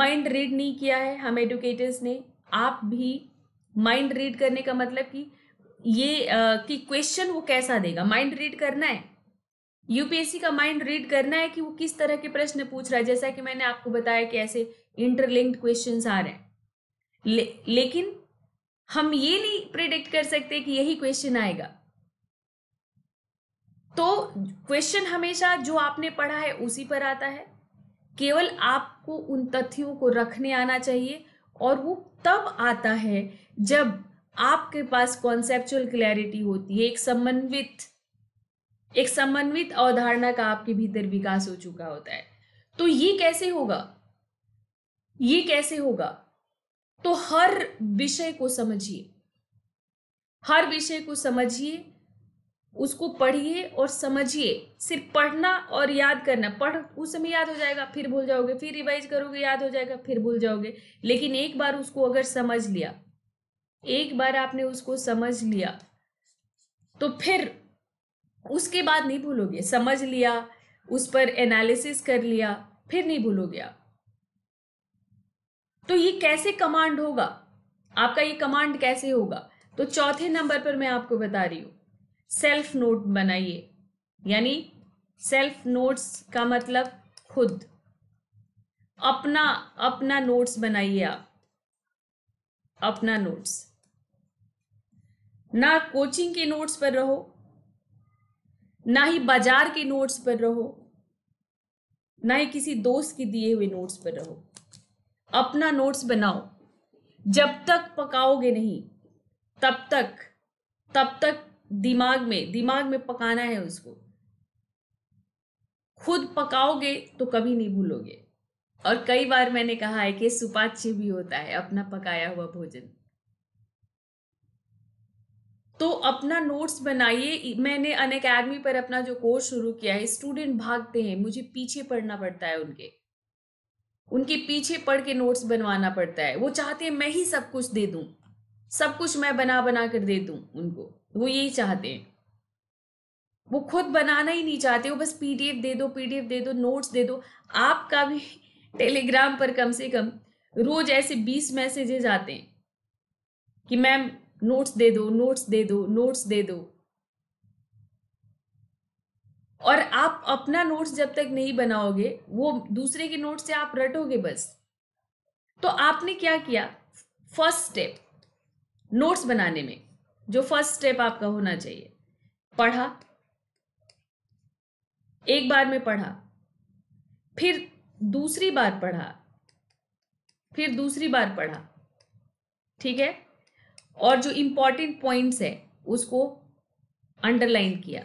माइंड रीड नहीं किया है हम एडुकेटर्स ने आप भी माइंड रीड करने का मतलब कि ये आ, कि क्वेश्चन वो कैसा देगा माइंड रीड करना है यूपीएससी का माइंड रीड करना है कि वो किस तरह के प्रश्न पूछ रहा है जैसा कि मैंने आपको बताया कि ऐसे इंटरलिंक्ड क्वेश्चंस आ रहे हैं ले, लेकिन हम ये नहीं प्रिडिक्ट कर सकते कि यही क्वेश्चन आएगा तो क्वेश्चन हमेशा जो आपने पढ़ा है उसी पर आता है केवल आपको उन तथ्यों को रखने आना चाहिए और वो तब आता है जब आपके पास कॉन्सेप्चुअल क्लैरिटी होती है एक समन्वित एक समन्वित अवधारणा का आपके भीतर विकास हो चुका होता है तो ये कैसे होगा ये कैसे होगा तो हर विषय को समझिए हर विषय को समझिए उसको पढ़िए और समझिए सिर्फ पढ़ना और याद करना पढ़ उस समय याद हो जाएगा फिर भूल जाओगे फिर रिवाइज करोगे याद हो जाएगा फिर भूल जाओगे लेकिन एक बार उसको अगर समझ लिया एक बार आपने उसको समझ लिया तो फिर उसके बाद नहीं भूलोगे समझ लिया उस पर एनालिसिस कर लिया फिर नहीं भूलोगे आप तो ये कैसे कमांड होगा आपका ये कमांड कैसे होगा तो चौथे नंबर पर मैं आपको बता रही हूं सेल्फ नोट बनाइए यानी सेल्फ नोट्स का मतलब खुद अपना अपना नोट्स बनाइए आप अपना नोट्स ना कोचिंग के नोट्स पर रहो ना ही बाजार के नोट्स पर रहो ना ही किसी दोस्त के दिए हुए नोट्स पर रहो अपना नोट्स बनाओ जब तक पकाओगे नहीं तब तक तब तक दिमाग में दिमाग में पकाना है उसको खुद पकाओगे तो कभी नहीं भूलोगे और कई बार मैंने कहा है कि सुपाच्य भी होता है अपना पकाया हुआ भोजन तो अपना नोट्स बनाइए मैंने अन अकेडमी पर अपना जो कोर्स शुरू किया है स्टूडेंट भागते हैं मुझे पीछे पढ़ना पड़ता है उनके उनके पीछे पढ़ के नोट्स बनवाना पड़ता है वो चाहते हैं मैं ही सब कुछ दे दूं सब कुछ मैं बना बना कर दे दूं उनको वो यही चाहते हैं वो खुद बनाना ही नहीं चाहते वो बस पीडीएफ दे दो पीडीएफ दे दो नोट्स दे दो आपका भी टेलीग्राम पर कम से कम रोज ऐसे बीस मैसेजेज आते हैं कि मैम नोट्स दे दो नोट्स दे दो नोट्स दे दो और आप अपना नोट्स जब तक नहीं बनाओगे वो दूसरे के नोट्स से आप रटोगे बस तो आपने क्या किया फर्स्ट स्टेप नोट्स बनाने में जो फर्स्ट स्टेप आपका होना चाहिए पढ़ा एक बार में पढ़ा फिर दूसरी बार पढ़ा फिर दूसरी बार पढ़ा ठीक है और जो इंपॉर्टेंट पॉइंट्स है उसको अंडरलाइन किया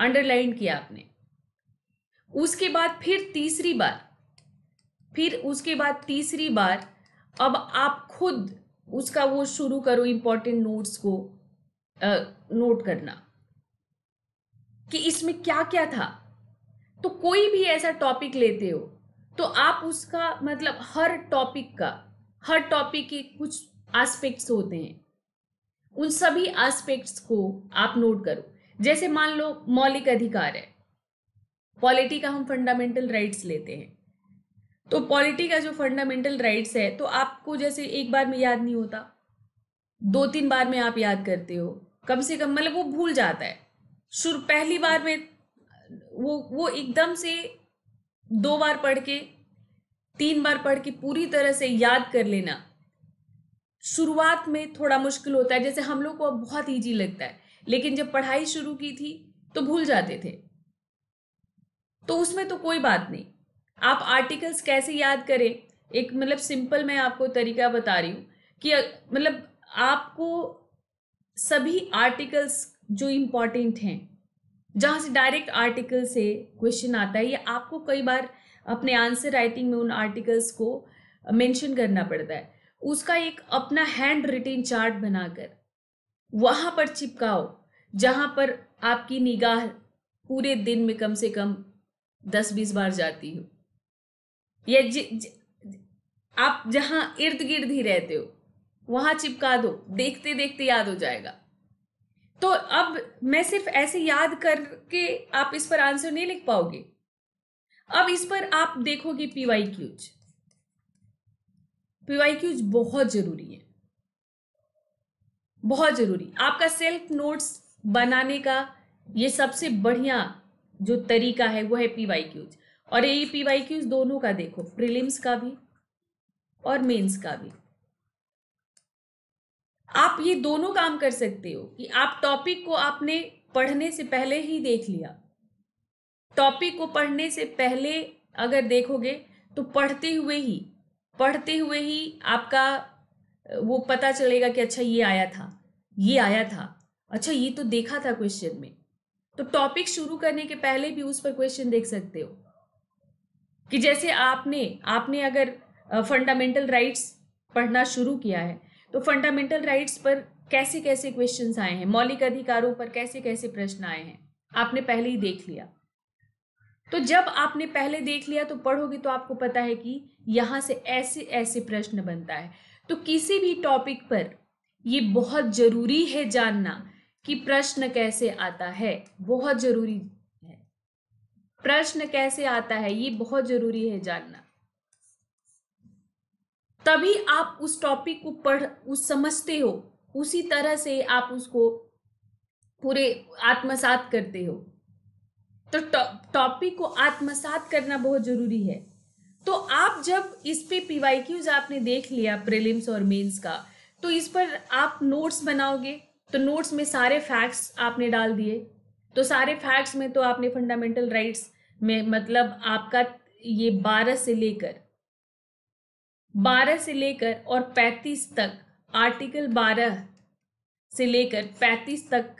अंडरलाइन किया आपने उसके बाद फिर तीसरी बार फिर उसके बाद तीसरी बार अब आप खुद उसका वो शुरू करो इंपॉर्टेंट नोट्स को आ, नोट करना कि इसमें क्या क्या था तो कोई भी ऐसा टॉपिक लेते हो तो आप उसका मतलब हर टॉपिक का हर टॉपिक के कुछ एस्पेक्ट्स होते हैं उन सभी एस्पेक्ट्स को आप नोट करो जैसे मान लो मौलिक अधिकार है पॉलिटी का हम फंडामेंटल राइट्स लेते हैं तो पॉलिटी का जो फंडामेंटल राइट्स है तो आपको जैसे एक बार में याद नहीं होता दो तीन बार में आप याद करते हो कम से कम मतलब वो भूल जाता है शुरू पहली बार में वो वो एकदम से दो बार पढ़ के तीन बार पढ़ के पूरी तरह से याद कर लेना शुरुआत में थोड़ा मुश्किल होता है जैसे हम लोग को अब बहुत ईजी लगता है लेकिन जब पढ़ाई शुरू की थी तो भूल जाते थे तो उसमें तो कोई बात नहीं आप आर्टिकल्स कैसे याद करें एक मतलब सिंपल मैं आपको तरीका बता रही हूँ कि मतलब आपको सभी आर्टिकल्स जो इम्पॉर्टेंट हैं जहाँ से डायरेक्ट आर्टिकल से क्वेश्चन आता है या आपको कई बार अपने आंसर राइटिंग में उन आर्टिकल्स को मेंशन करना पड़ता है उसका एक अपना हैंड रिटेन चार्ट बनाकर वहां पर चिपकाओ जहां पर आपकी निगाह पूरे दिन में कम से कम दस बीस बार जाती हो या ज, ज, आप जहां इर्द गिर्द ही रहते हो वहां चिपका दो देखते देखते याद हो जाएगा तो अब मैं सिर्फ ऐसे याद करके आप इस पर आंसर नहीं लिख पाओगे अब इस पर आप देखोगे पीवाई क्यूज पीवाई क्यूज बहुत जरूरी है बहुत ज़रूरी आपका सेल्फ नोट्स बनाने का ये सबसे बढ़िया जो तरीका है वो है पी वाई क्यूज और ये पी वाई क्यूज दोनों का देखो प्रिलिम्स का भी और मेंस का भी आप ये दोनों काम कर सकते हो कि आप टॉपिक को आपने पढ़ने से पहले ही देख लिया टॉपिक को पढ़ने से पहले अगर देखोगे तो पढ़ते हुए ही पढ़ते हुए ही आपका वो पता चलेगा कि अच्छा ये आया था ये आया था अच्छा ये तो देखा था क्वेश्चन में तो टॉपिक शुरू करने के पहले भी उस पर क्वेश्चन देख सकते हो कि जैसे आपने आपने अगर फंडामेंटल uh, राइट्स पढ़ना शुरू किया है तो फंडामेंटल राइट्स पर कैसे कैसे क्वेश्चंस आए हैं मौलिक अधिकारों पर कैसे कैसे प्रश्न आए हैं आपने पहले ही देख लिया तो जब आपने पहले देख लिया तो पढ़ोगे तो आपको पता है कि यहां से ऐसे ऐसे प्रश्न बनता है तो किसी भी टॉपिक पर ये बहुत जरूरी है जानना कि प्रश्न कैसे आता है बहुत जरूरी है प्रश्न कैसे आता है ये बहुत जरूरी है जानना तभी आप उस टॉपिक को पढ़ उस समझते हो उसी तरह से आप उसको पूरे आत्मसात करते हो तो टॉपिक को आत्मसात करना बहुत जरूरी है तो आप जब इस पे पीवाईक्यूज आपने देख लिया प्रीलिम्स और मेंस का तो इस पर आप नोट्स बनाओगे तो नोट्स में सारे फैक्ट्स आपने डाल दिए तो सारे फैक्ट्स में तो आपने फंडामेंटल राइट्स में मतलब आपका ये बारह से लेकर बारह से लेकर और पैंतीस तक आर्टिकल बारह से लेकर पैंतीस तक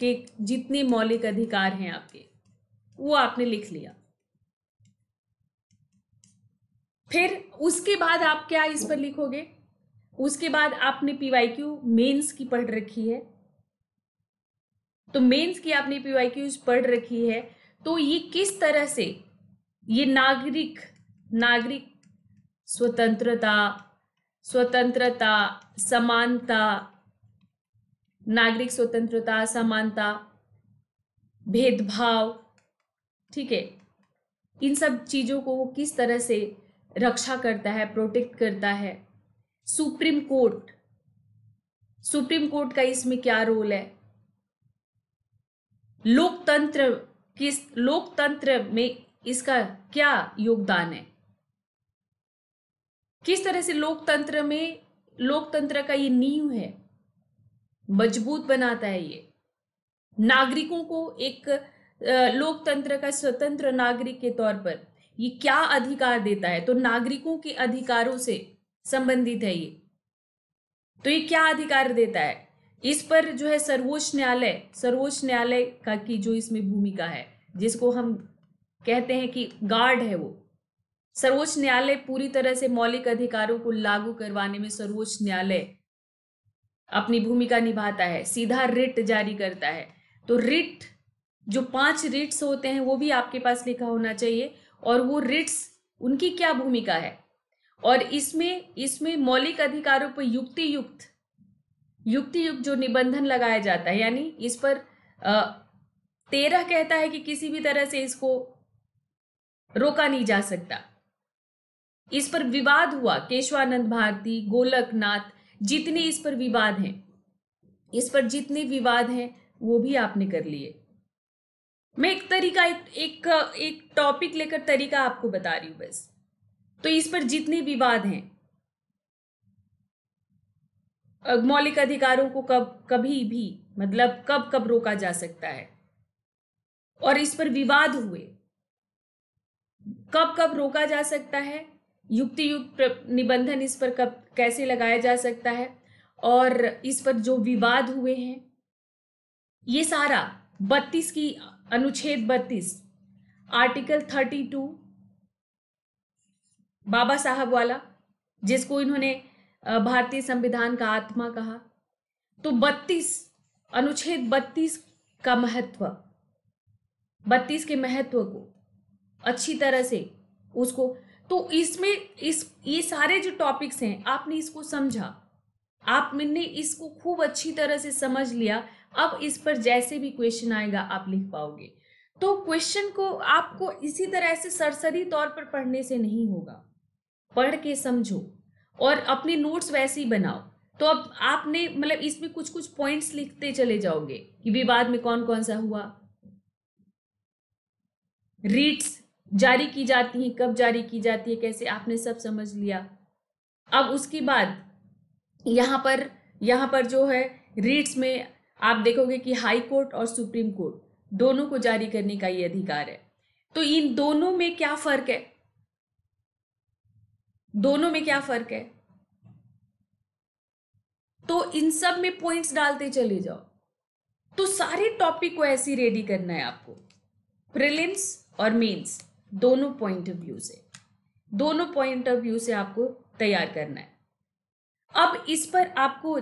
के जितने मौलिक अधिकार हैं आपके वो आपने लिख लिया फिर उसके बाद आप क्या इस पर लिखोगे उसके बाद आपने पीवाई क्यू मेन्स की पढ़ रखी है तो मेन्स की आपने पीवाई क्यूज पढ़ रखी है तो ये किस तरह से ये नागरिक नागरिक स्वतंत्रता स्वतंत्रता समानता नागरिक स्वतंत्रता समानता भेदभाव ठीक है इन सब चीज़ों को वो किस तरह से रक्षा करता है प्रोटेक्ट करता है सुप्रीम कोर्ट सुप्रीम कोर्ट का इसमें क्या रोल है लोकतंत्र किस लोकतंत्र में इसका क्या योगदान है किस तरह से लोकतंत्र में लोकतंत्र का ये नींव है मजबूत बनाता है ये नागरिकों को एक लोकतंत्र का स्वतंत्र नागरिक के तौर पर ये क्या अधिकार देता है तो नागरिकों के अधिकारों से संबंधित है ये तो ये क्या अधिकार देता है इस पर जो है सर्वोच्च न्यायालय सर्वोच्च न्यायालय का की जो इसमें भूमिका है जिसको हम कहते हैं कि गार्ड है वो सर्वोच्च न्यायालय पूरी तरह से मौलिक अधिकारों को लागू करवाने में सर्वोच्च न्यायालय अपनी भूमिका निभाता है सीधा रिट जारी करता है तो रिट जो पांच रिट्स होते हैं वो भी आपके पास लिखा होना चाहिए और वो रिट्स उनकी क्या भूमिका है और इसमें इसमें मौलिक अधिकारों पर युक्ति युक्त युक्ति युक्त जो निबंधन लगाया जाता है यानी इस पर तेरह कहता है कि किसी भी तरह से इसको रोका नहीं जा सकता इस पर विवाद हुआ केशवानंद भारती गोलकनाथ जितने इस पर विवाद हैं इस पर जितने विवाद हैं वो भी आपने कर लिए मैं एक तरीका एक एक, एक टॉपिक लेकर तरीका आपको बता रही हूं बस तो इस पर जितने विवाद हैं मौलिक अधिकारों को कब कभी भी मतलब कब कब रोका जा सकता है और इस पर विवाद हुए कब कब रोका जा सकता है युक्ति युक्त निबंधन इस पर कब कैसे लगाया जा सकता है और इस पर जो विवाद हुए हैं ये सारा बत्तीस की अनुच्छेद बत्तीस आर्टिकल थर्टी टू बाबा साहब वाला जिसको इन्होंने भारतीय संविधान का आत्मा कहा तो बत्तीस अनुच्छेद बत्तीस का महत्व बत्तीस के महत्व को अच्छी तरह से उसको तो इसमें इस ये सारे जो टॉपिक्स हैं आपने इसको समझा आप मैंने इसको खूब अच्छी तरह से समझ लिया अब इस पर जैसे भी क्वेश्चन आएगा आप लिख पाओगे तो क्वेश्चन को आपको इसी तरह से सरसरी तौर पर पढ़ने से नहीं होगा पढ़ के समझो और अपने नोट्स वैसे ही बनाओ तो अब आपने मतलब इसमें कुछ कुछ पॉइंट्स लिखते चले जाओगे कि विवाद में कौन कौन सा हुआ रीट्स जारी की जाती है कब जारी की जाती है कैसे आपने सब समझ लिया अब उसके बाद यहां पर यहां पर जो है रीट्स में आप देखोगे कि हाई कोर्ट और सुप्रीम कोर्ट दोनों को जारी करने का ये अधिकार है तो इन दोनों में क्या फर्क है दोनों में क्या फर्क है तो इन सब में पॉइंट्स डालते चले जाओ तो सारे टॉपिक को ऐसी रेडी करना है आपको प्रिलिम्स और मेंस दोनों पॉइंट ऑफ व्यू से दोनों पॉइंट ऑफ व्यू से आपको तैयार करना है अब इस पर आपको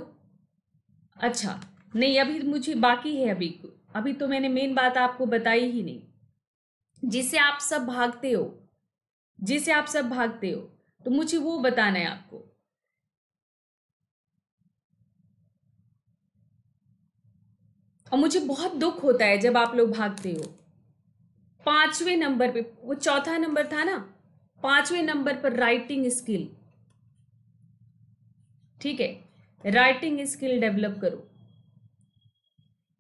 अच्छा नहीं अभी मुझे बाकी है अभी अभी तो मैंने मेन बात आपको बताई ही नहीं जिसे आप सब भागते हो जिसे आप सब भागते हो तो मुझे वो बताना है आपको और मुझे बहुत दुख होता है जब आप लोग भागते हो पांचवें नंबर पे वो चौथा नंबर था ना पांचवें नंबर पर राइटिंग स्किल ठीक है राइटिंग स्किल डेवलप करो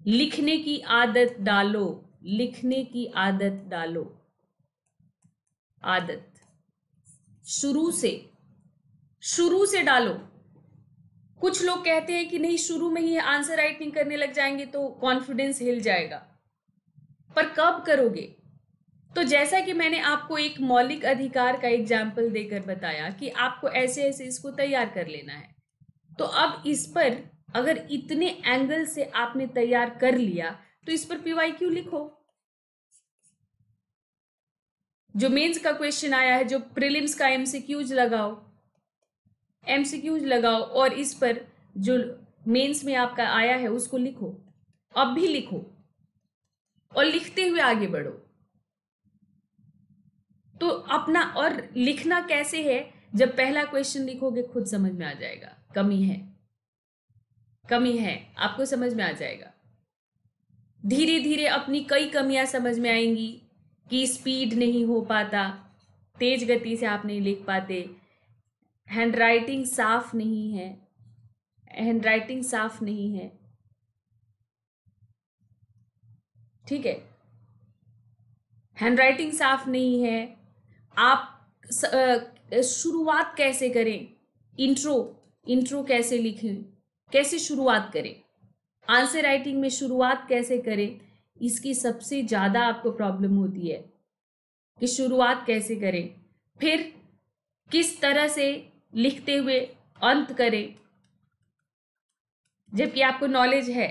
लिखने की आदत डालो लिखने की आदत डालो आदत शुरू से शुरू से डालो कुछ लोग कहते हैं कि नहीं शुरू में ही आंसर राइटिंग करने लग जाएंगे तो कॉन्फिडेंस हिल जाएगा पर कब करोगे तो जैसा कि मैंने आपको एक मौलिक अधिकार का एग्जाम्पल देकर बताया कि आपको ऐसे ऐसे इसको तैयार कर लेना है तो अब इस पर अगर इतने एंगल से आपने तैयार कर लिया तो इस पर पीवाई क्यू लिखो जो मेंस का क्वेश्चन आया है जो प्रीलिम्स का एमसीक्यूज लगाओ एमसीक्यूज लगाओ और इस पर जो मेंस में आपका आया है उसको लिखो अब भी लिखो और लिखते हुए आगे बढ़ो तो अपना और लिखना कैसे है जब पहला क्वेश्चन लिखोगे खुद समझ में आ जाएगा कमी है कमी है आपको समझ में आ जाएगा धीरे धीरे अपनी कई कमियां समझ में आएंगी कि स्पीड नहीं हो पाता तेज गति से आप नहीं लिख पाते हैंड राइटिंग साफ नहीं है हैंड राइटिंग साफ नहीं है ठीक है हैंड राइटिंग साफ नहीं है आप शुरुआत कैसे करें इंट्रो इंट्रो कैसे लिखें कैसे शुरुआत करें आंसर राइटिंग में शुरुआत कैसे करें इसकी सबसे ज़्यादा आपको प्रॉब्लम होती है कि शुरुआत कैसे करें फिर किस तरह से लिखते हुए अंत करें जबकि आपको नॉलेज है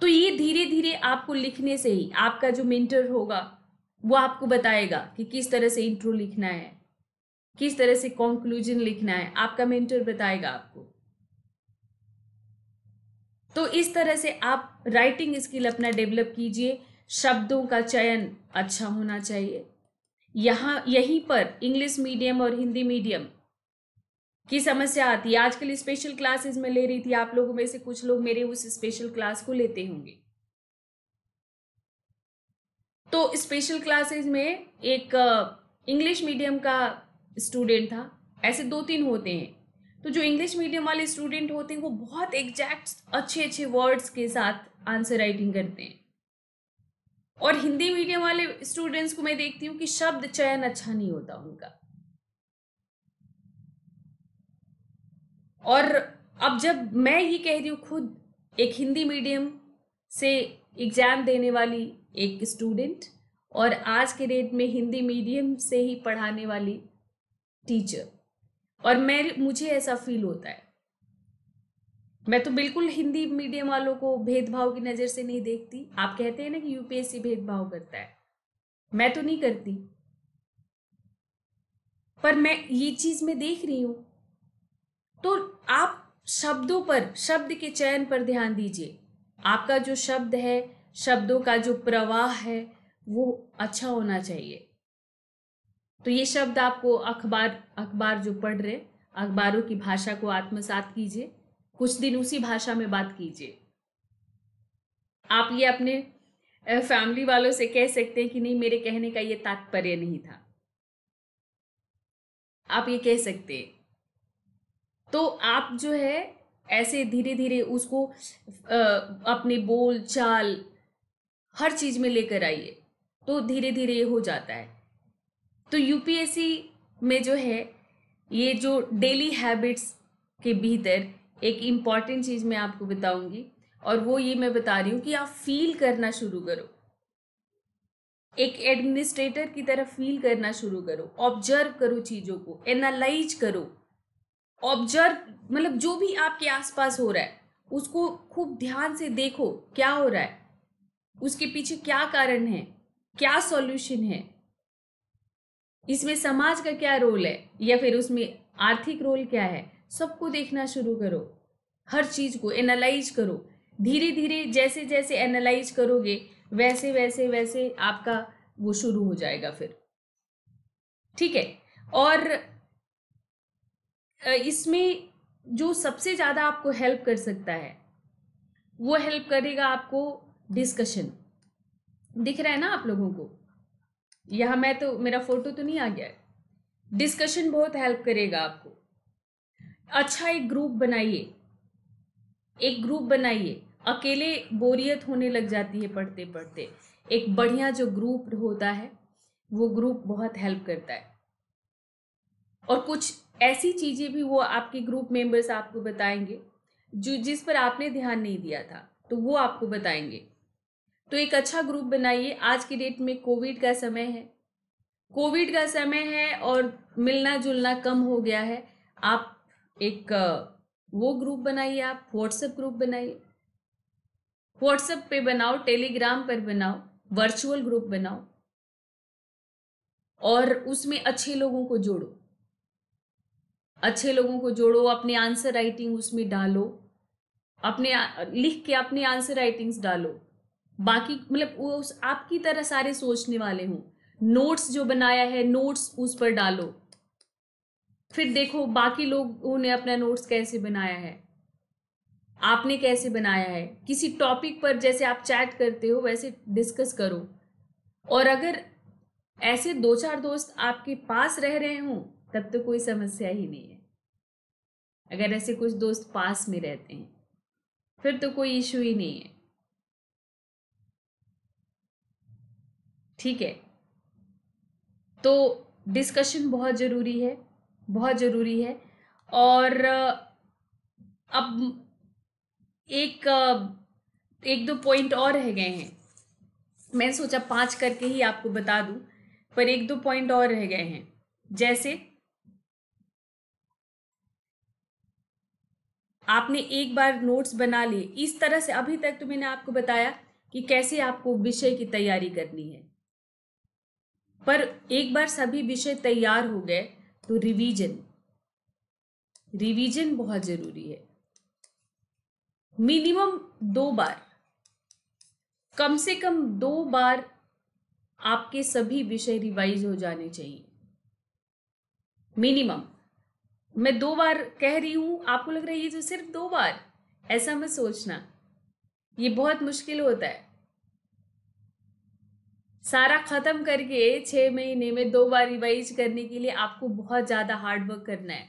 तो ये धीरे धीरे आपको लिखने से ही आपका जो मेंटर होगा वो आपको बताएगा कि किस तरह से इंट्रो लिखना है किस तरह से कॉन्क्लूजन लिखना है आपका मेंटर बताएगा आपको तो इस तरह से आप राइटिंग स्किल अपना डेवलप कीजिए शब्दों का चयन अच्छा होना चाहिए यहाँ यहीं पर इंग्लिश मीडियम और हिंदी मीडियम की समस्या आती है आजकल स्पेशल क्लासेस में ले रही थी आप लोगों में से कुछ लोग मेरे उस स्पेशल क्लास को लेते होंगे तो स्पेशल क्लासेस में एक इंग्लिश uh, मीडियम का स्टूडेंट था ऐसे दो तीन होते हैं तो जो इंग्लिश मीडियम वाले स्टूडेंट होते हैं वो बहुत एग्जैक्ट अच्छे अच्छे वर्ड्स के साथ आंसर राइटिंग करते हैं और हिंदी मीडियम वाले स्टूडेंट्स को मैं देखती हूँ कि शब्द चयन अच्छा नहीं होता उनका और अब जब मैं ये कह रही हूँ खुद एक हिंदी मीडियम से एग्ज़ाम देने वाली एक स्टूडेंट और आज के डेट में हिंदी मीडियम से ही पढ़ाने वाली टीचर और मैं मुझे ऐसा फील होता है मैं तो बिल्कुल हिंदी मीडियम वालों को भेदभाव की नज़र से नहीं देखती आप कहते हैं ना कि यूपीएससी भेदभाव करता है मैं तो नहीं करती पर मैं ये चीज़ मैं देख रही हूं तो आप शब्दों पर शब्द के चयन पर ध्यान दीजिए आपका जो शब्द है शब्दों का जो प्रवाह है वो अच्छा होना चाहिए तो ये शब्द आपको अखबार अखबार जो पढ़ रहे अखबारों की भाषा को आत्मसात कीजिए कुछ दिन उसी भाषा में बात कीजिए आप ये अपने फैमिली वालों से कह सकते हैं कि नहीं मेरे कहने का ये तात्पर्य नहीं था आप ये कह सकते हैं तो आप जो है ऐसे धीरे धीरे उसको अपने बोल चाल हर चीज में लेकर आइए तो धीरे धीरे ये हो जाता है तो यूपीएससी में जो है ये जो डेली हैबिट्स के भीतर एक इम्पॉर्टेंट चीज़ मैं आपको बताऊंगी और वो ये मैं बता रही हूँ कि आप फील करना शुरू करो एक एडमिनिस्ट्रेटर की तरह फील करना शुरू करो ऑब्जर्व करो चीज़ों को एनालाइज करो ऑब्जर्व मतलब जो भी आपके आसपास हो रहा है उसको खूब ध्यान से देखो क्या हो रहा है उसके पीछे क्या कारण है क्या सॉल्यूशन है इसमें समाज का क्या रोल है या फिर उसमें आर्थिक रोल क्या है सबको देखना शुरू करो हर चीज़ को एनालाइज करो धीरे धीरे जैसे जैसे एनालाइज करोगे वैसे वैसे वैसे आपका वो शुरू हो जाएगा फिर ठीक है और इसमें जो सबसे ज़्यादा आपको हेल्प कर सकता है वो हेल्प करेगा आपको डिस्कशन दिख रहा है ना आप लोगों को यहाँ मैं तो मेरा फोटो तो नहीं आ गया है डिस्कशन बहुत हेल्प करेगा आपको अच्छा एक ग्रुप बनाइए एक ग्रुप बनाइए अकेले बोरियत होने लग जाती है पढ़ते पढ़ते एक बढ़िया जो ग्रुप होता है वो ग्रुप बहुत हेल्प करता है और कुछ ऐसी चीज़ें भी वो आपके ग्रुप मेंबर्स आपको बताएंगे जो जिस पर आपने ध्यान नहीं दिया था तो वो आपको बताएंगे तो एक अच्छा ग्रुप बनाइए आज की डेट में कोविड का समय है कोविड का समय है और मिलना जुलना कम हो गया है आप एक वो ग्रुप बनाइए आप व्हाट्सएप ग्रुप बनाइए व्हाट्सएप पे बनाओ टेलीग्राम पर बनाओ वर्चुअल ग्रुप बनाओ और उसमें अच्छे लोगों को जोड़ो अच्छे लोगों को जोड़ो अपने आंसर राइटिंग उसमें डालो अपने लिख के अपने आंसर राइटिंग्स डालो बाकी मतलब उस आपकी तरह सारे सोचने वाले हों नोट्स जो बनाया है नोट्स उस पर डालो फिर देखो बाकी लोगों ने अपना नोट्स कैसे बनाया है आपने कैसे बनाया है किसी टॉपिक पर जैसे आप चैट करते हो वैसे डिस्कस करो और अगर ऐसे दो चार दोस्त आपके पास रह रहे हों तब तो कोई समस्या ही नहीं है अगर ऐसे कुछ दोस्त पास में रहते हैं फिर तो कोई इशू ही नहीं है ठीक है तो डिस्कशन बहुत ज़रूरी है बहुत ज़रूरी है और अब एक एक दो पॉइंट और रह गए हैं मैं सोचा पांच करके ही आपको बता दूं पर एक दो पॉइंट और रह गए हैं जैसे आपने एक बार नोट्स बना लिए इस तरह से अभी तक तो मैंने आपको बताया कि कैसे आपको विषय की तैयारी करनी है पर एक बार सभी विषय तैयार हो गए तो रिवीजन रिवीजन बहुत जरूरी है मिनिमम दो बार कम से कम दो बार आपके सभी विषय रिवाइज हो जाने चाहिए मिनिमम मैं दो बार कह रही हूं आपको लग रहा है ये तो सिर्फ दो बार ऐसा मत सोचना ये बहुत मुश्किल होता है सारा ख़त्म करके छह महीने में दो बार रिवाइज करने के लिए आपको बहुत ज़्यादा हार्डवर्क करना है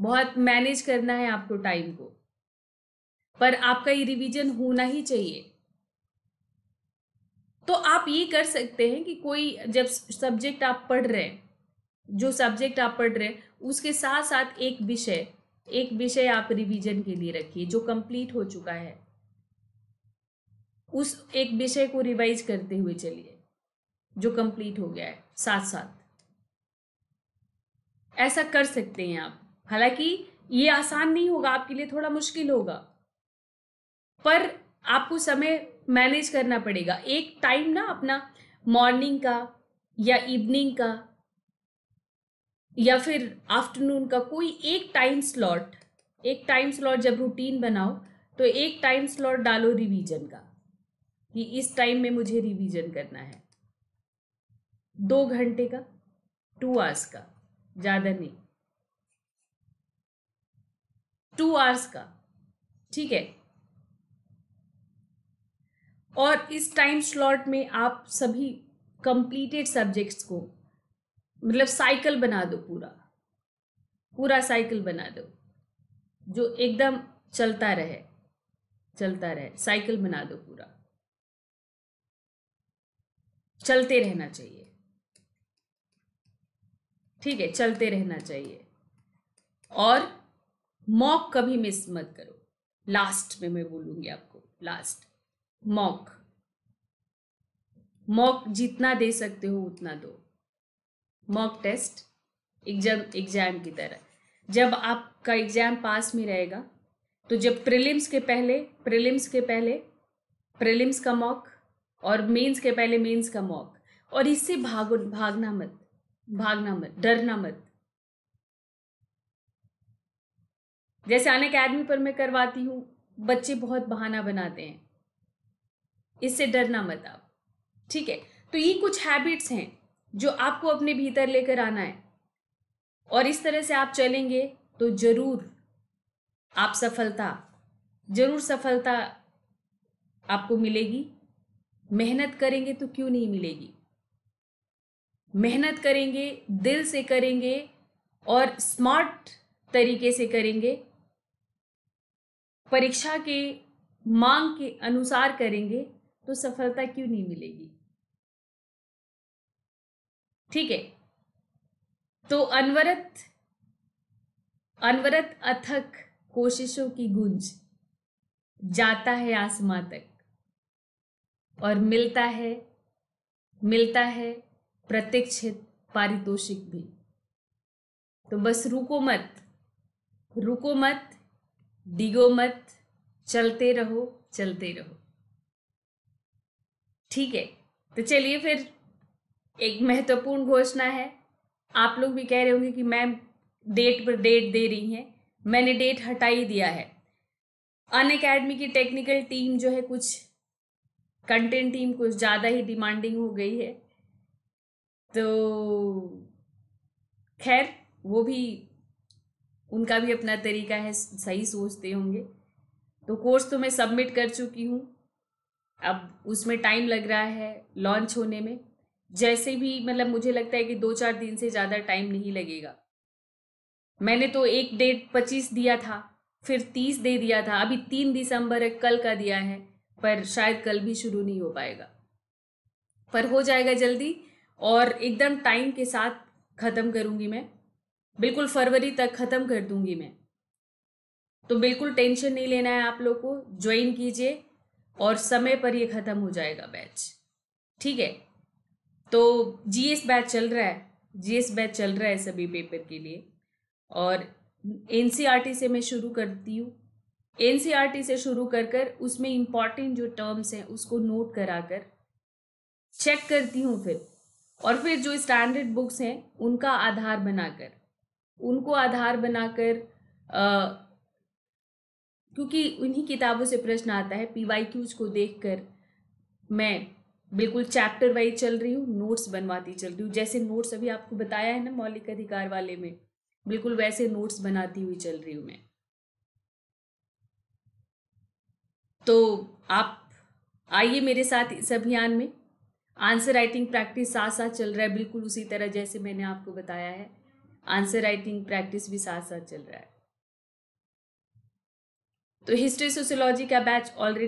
बहुत मैनेज करना है आपको टाइम को पर आपका ये रिवीजन होना ही चाहिए तो आप ये कर सकते हैं कि कोई जब सब्जेक्ट आप पढ़ रहे हैं जो सब्जेक्ट आप पढ़ रहे हैं उसके साथ साथ एक विषय एक विषय आप रिवीजन के लिए रखिए जो कंप्लीट हो चुका है उस एक विषय को रिवाइज करते हुए चलिए जो कंप्लीट हो गया है साथ साथ ऐसा कर सकते हैं आप हालांकि ये आसान नहीं होगा आपके लिए थोड़ा मुश्किल होगा पर आपको समय मैनेज करना पड़ेगा एक टाइम ना अपना मॉर्निंग का या इवनिंग का या फिर आफ्टरनून का कोई एक टाइम स्लॉट एक टाइम स्लॉट जब रूटीन बनाओ तो एक टाइम स्लॉट डालो रिवीजन का कि इस टाइम में मुझे रिवीजन करना है दो घंटे का टू आवर्स का ज़्यादा नहीं टू आवर्स का ठीक है और इस टाइम स्लॉट में आप सभी कंप्लीटेड सब्जेक्ट्स को मतलब साइकिल बना दो पूरा पूरा साइकिल बना दो जो एकदम चलता रहे चलता रहे साइकिल बना दो पूरा चलते रहना चाहिए ठीक है चलते रहना चाहिए और मॉक कभी मिस मत करो लास्ट में मैं बोलूंगी आपको लास्ट मॉक मॉक जितना दे सकते हो उतना दो मॉक टेस्ट एग्जाम एग्जाम की तरह जब आपका एग्जाम पास में रहेगा तो जब प्रीलिम्स के पहले प्रीलिम्स के पहले प्रीलिम्स का मॉक और मेंस के पहले मेंस का मॉक और इससे भागो भागना मत भागना मत डरना मत जैसे अन अकेडमी पर मैं करवाती हूं बच्चे बहुत बहाना बनाते हैं इससे डरना मत आप ठीक है तो ये कुछ हैबिट्स हैं जो आपको अपने भीतर लेकर आना है और इस तरह से आप चलेंगे तो जरूर आप सफलता जरूर सफलता आपको मिलेगी मेहनत करेंगे तो क्यों नहीं मिलेगी मेहनत करेंगे दिल से करेंगे और स्मार्ट तरीके से करेंगे परीक्षा के मांग के अनुसार करेंगे तो सफलता क्यों नहीं मिलेगी ठीक है तो अनवरत अनवरत अथक कोशिशों की गूंज जाता है आसमां तक और मिलता है मिलता है प्रतीक्षित पारितोषिक भी तो बस रुको मत रुको मत डिगो मत चलते रहो चलते रहो ठीक है तो चलिए फिर एक महत्वपूर्ण घोषणा है आप लोग भी कह रहे होंगे कि मैम डेट पर डेट दे रही हैं मैंने डेट हटा ही दिया है अन अकेडमी की टेक्निकल टीम जो है कुछ कंटेंट टीम कुछ ज़्यादा ही डिमांडिंग हो गई है तो खैर वो भी उनका भी अपना तरीका है सही सोचते होंगे तो कोर्स तो मैं सबमिट कर चुकी हूँ अब उसमें टाइम लग रहा है लॉन्च होने में जैसे भी मतलब मुझे लगता है कि दो चार दिन से ज़्यादा टाइम नहीं लगेगा मैंने तो एक डेट पच्चीस दिया था फिर तीस दे दिया था अभी तीन दिसंबर है कल का दिया है पर शायद कल भी शुरू नहीं हो पाएगा पर हो जाएगा जल्दी और एकदम टाइम के साथ ख़त्म करूँगी मैं बिल्कुल फरवरी तक ख़त्म कर दूंगी मैं तो बिल्कुल टेंशन नहीं लेना है आप लोग को ज्वाइन कीजिए और समय पर ये ख़त्म हो जाएगा बैच ठीक है तो जीएस बैच चल रहा है जी एस बैच चल रहा है सभी पेपर के लिए और एन e से मैं शुरू करती हूँ एन e से शुरू कर कर उसमें इम्पॉर्टेंट जो टर्म्स हैं उसको नोट करा कर चेक करती हूँ फिर और फिर जो स्टैंडर्ड बुक्स हैं उनका आधार बनाकर उनको आधार बनाकर क्योंकि उन्हीं किताबों से प्रश्न आता है पी वाई क्यूज को देख कर मैं बिल्कुल चैप्टर वाइज चल रही हूँ नोट्स बनवाती चल रही हूँ जैसे नोट्स अभी आपको बताया है ना मौलिक अधिकार वाले में बिल्कुल वैसे नोट्स बनाती हुई चल रही हूँ मैं तो आप आइए मेरे साथ इस अभियान में आंसर राइटिंग प्रैक्टिस साथ साथ चल रहा है बिल्कुल उसी तरह जैसे मैंने आपको बताया है आंसर राइटिंग प्रैक्टिस भी साथ साथ चल रहा है तो हिस्ट्री सोशियोलॉजी का बैच ऑलरेडी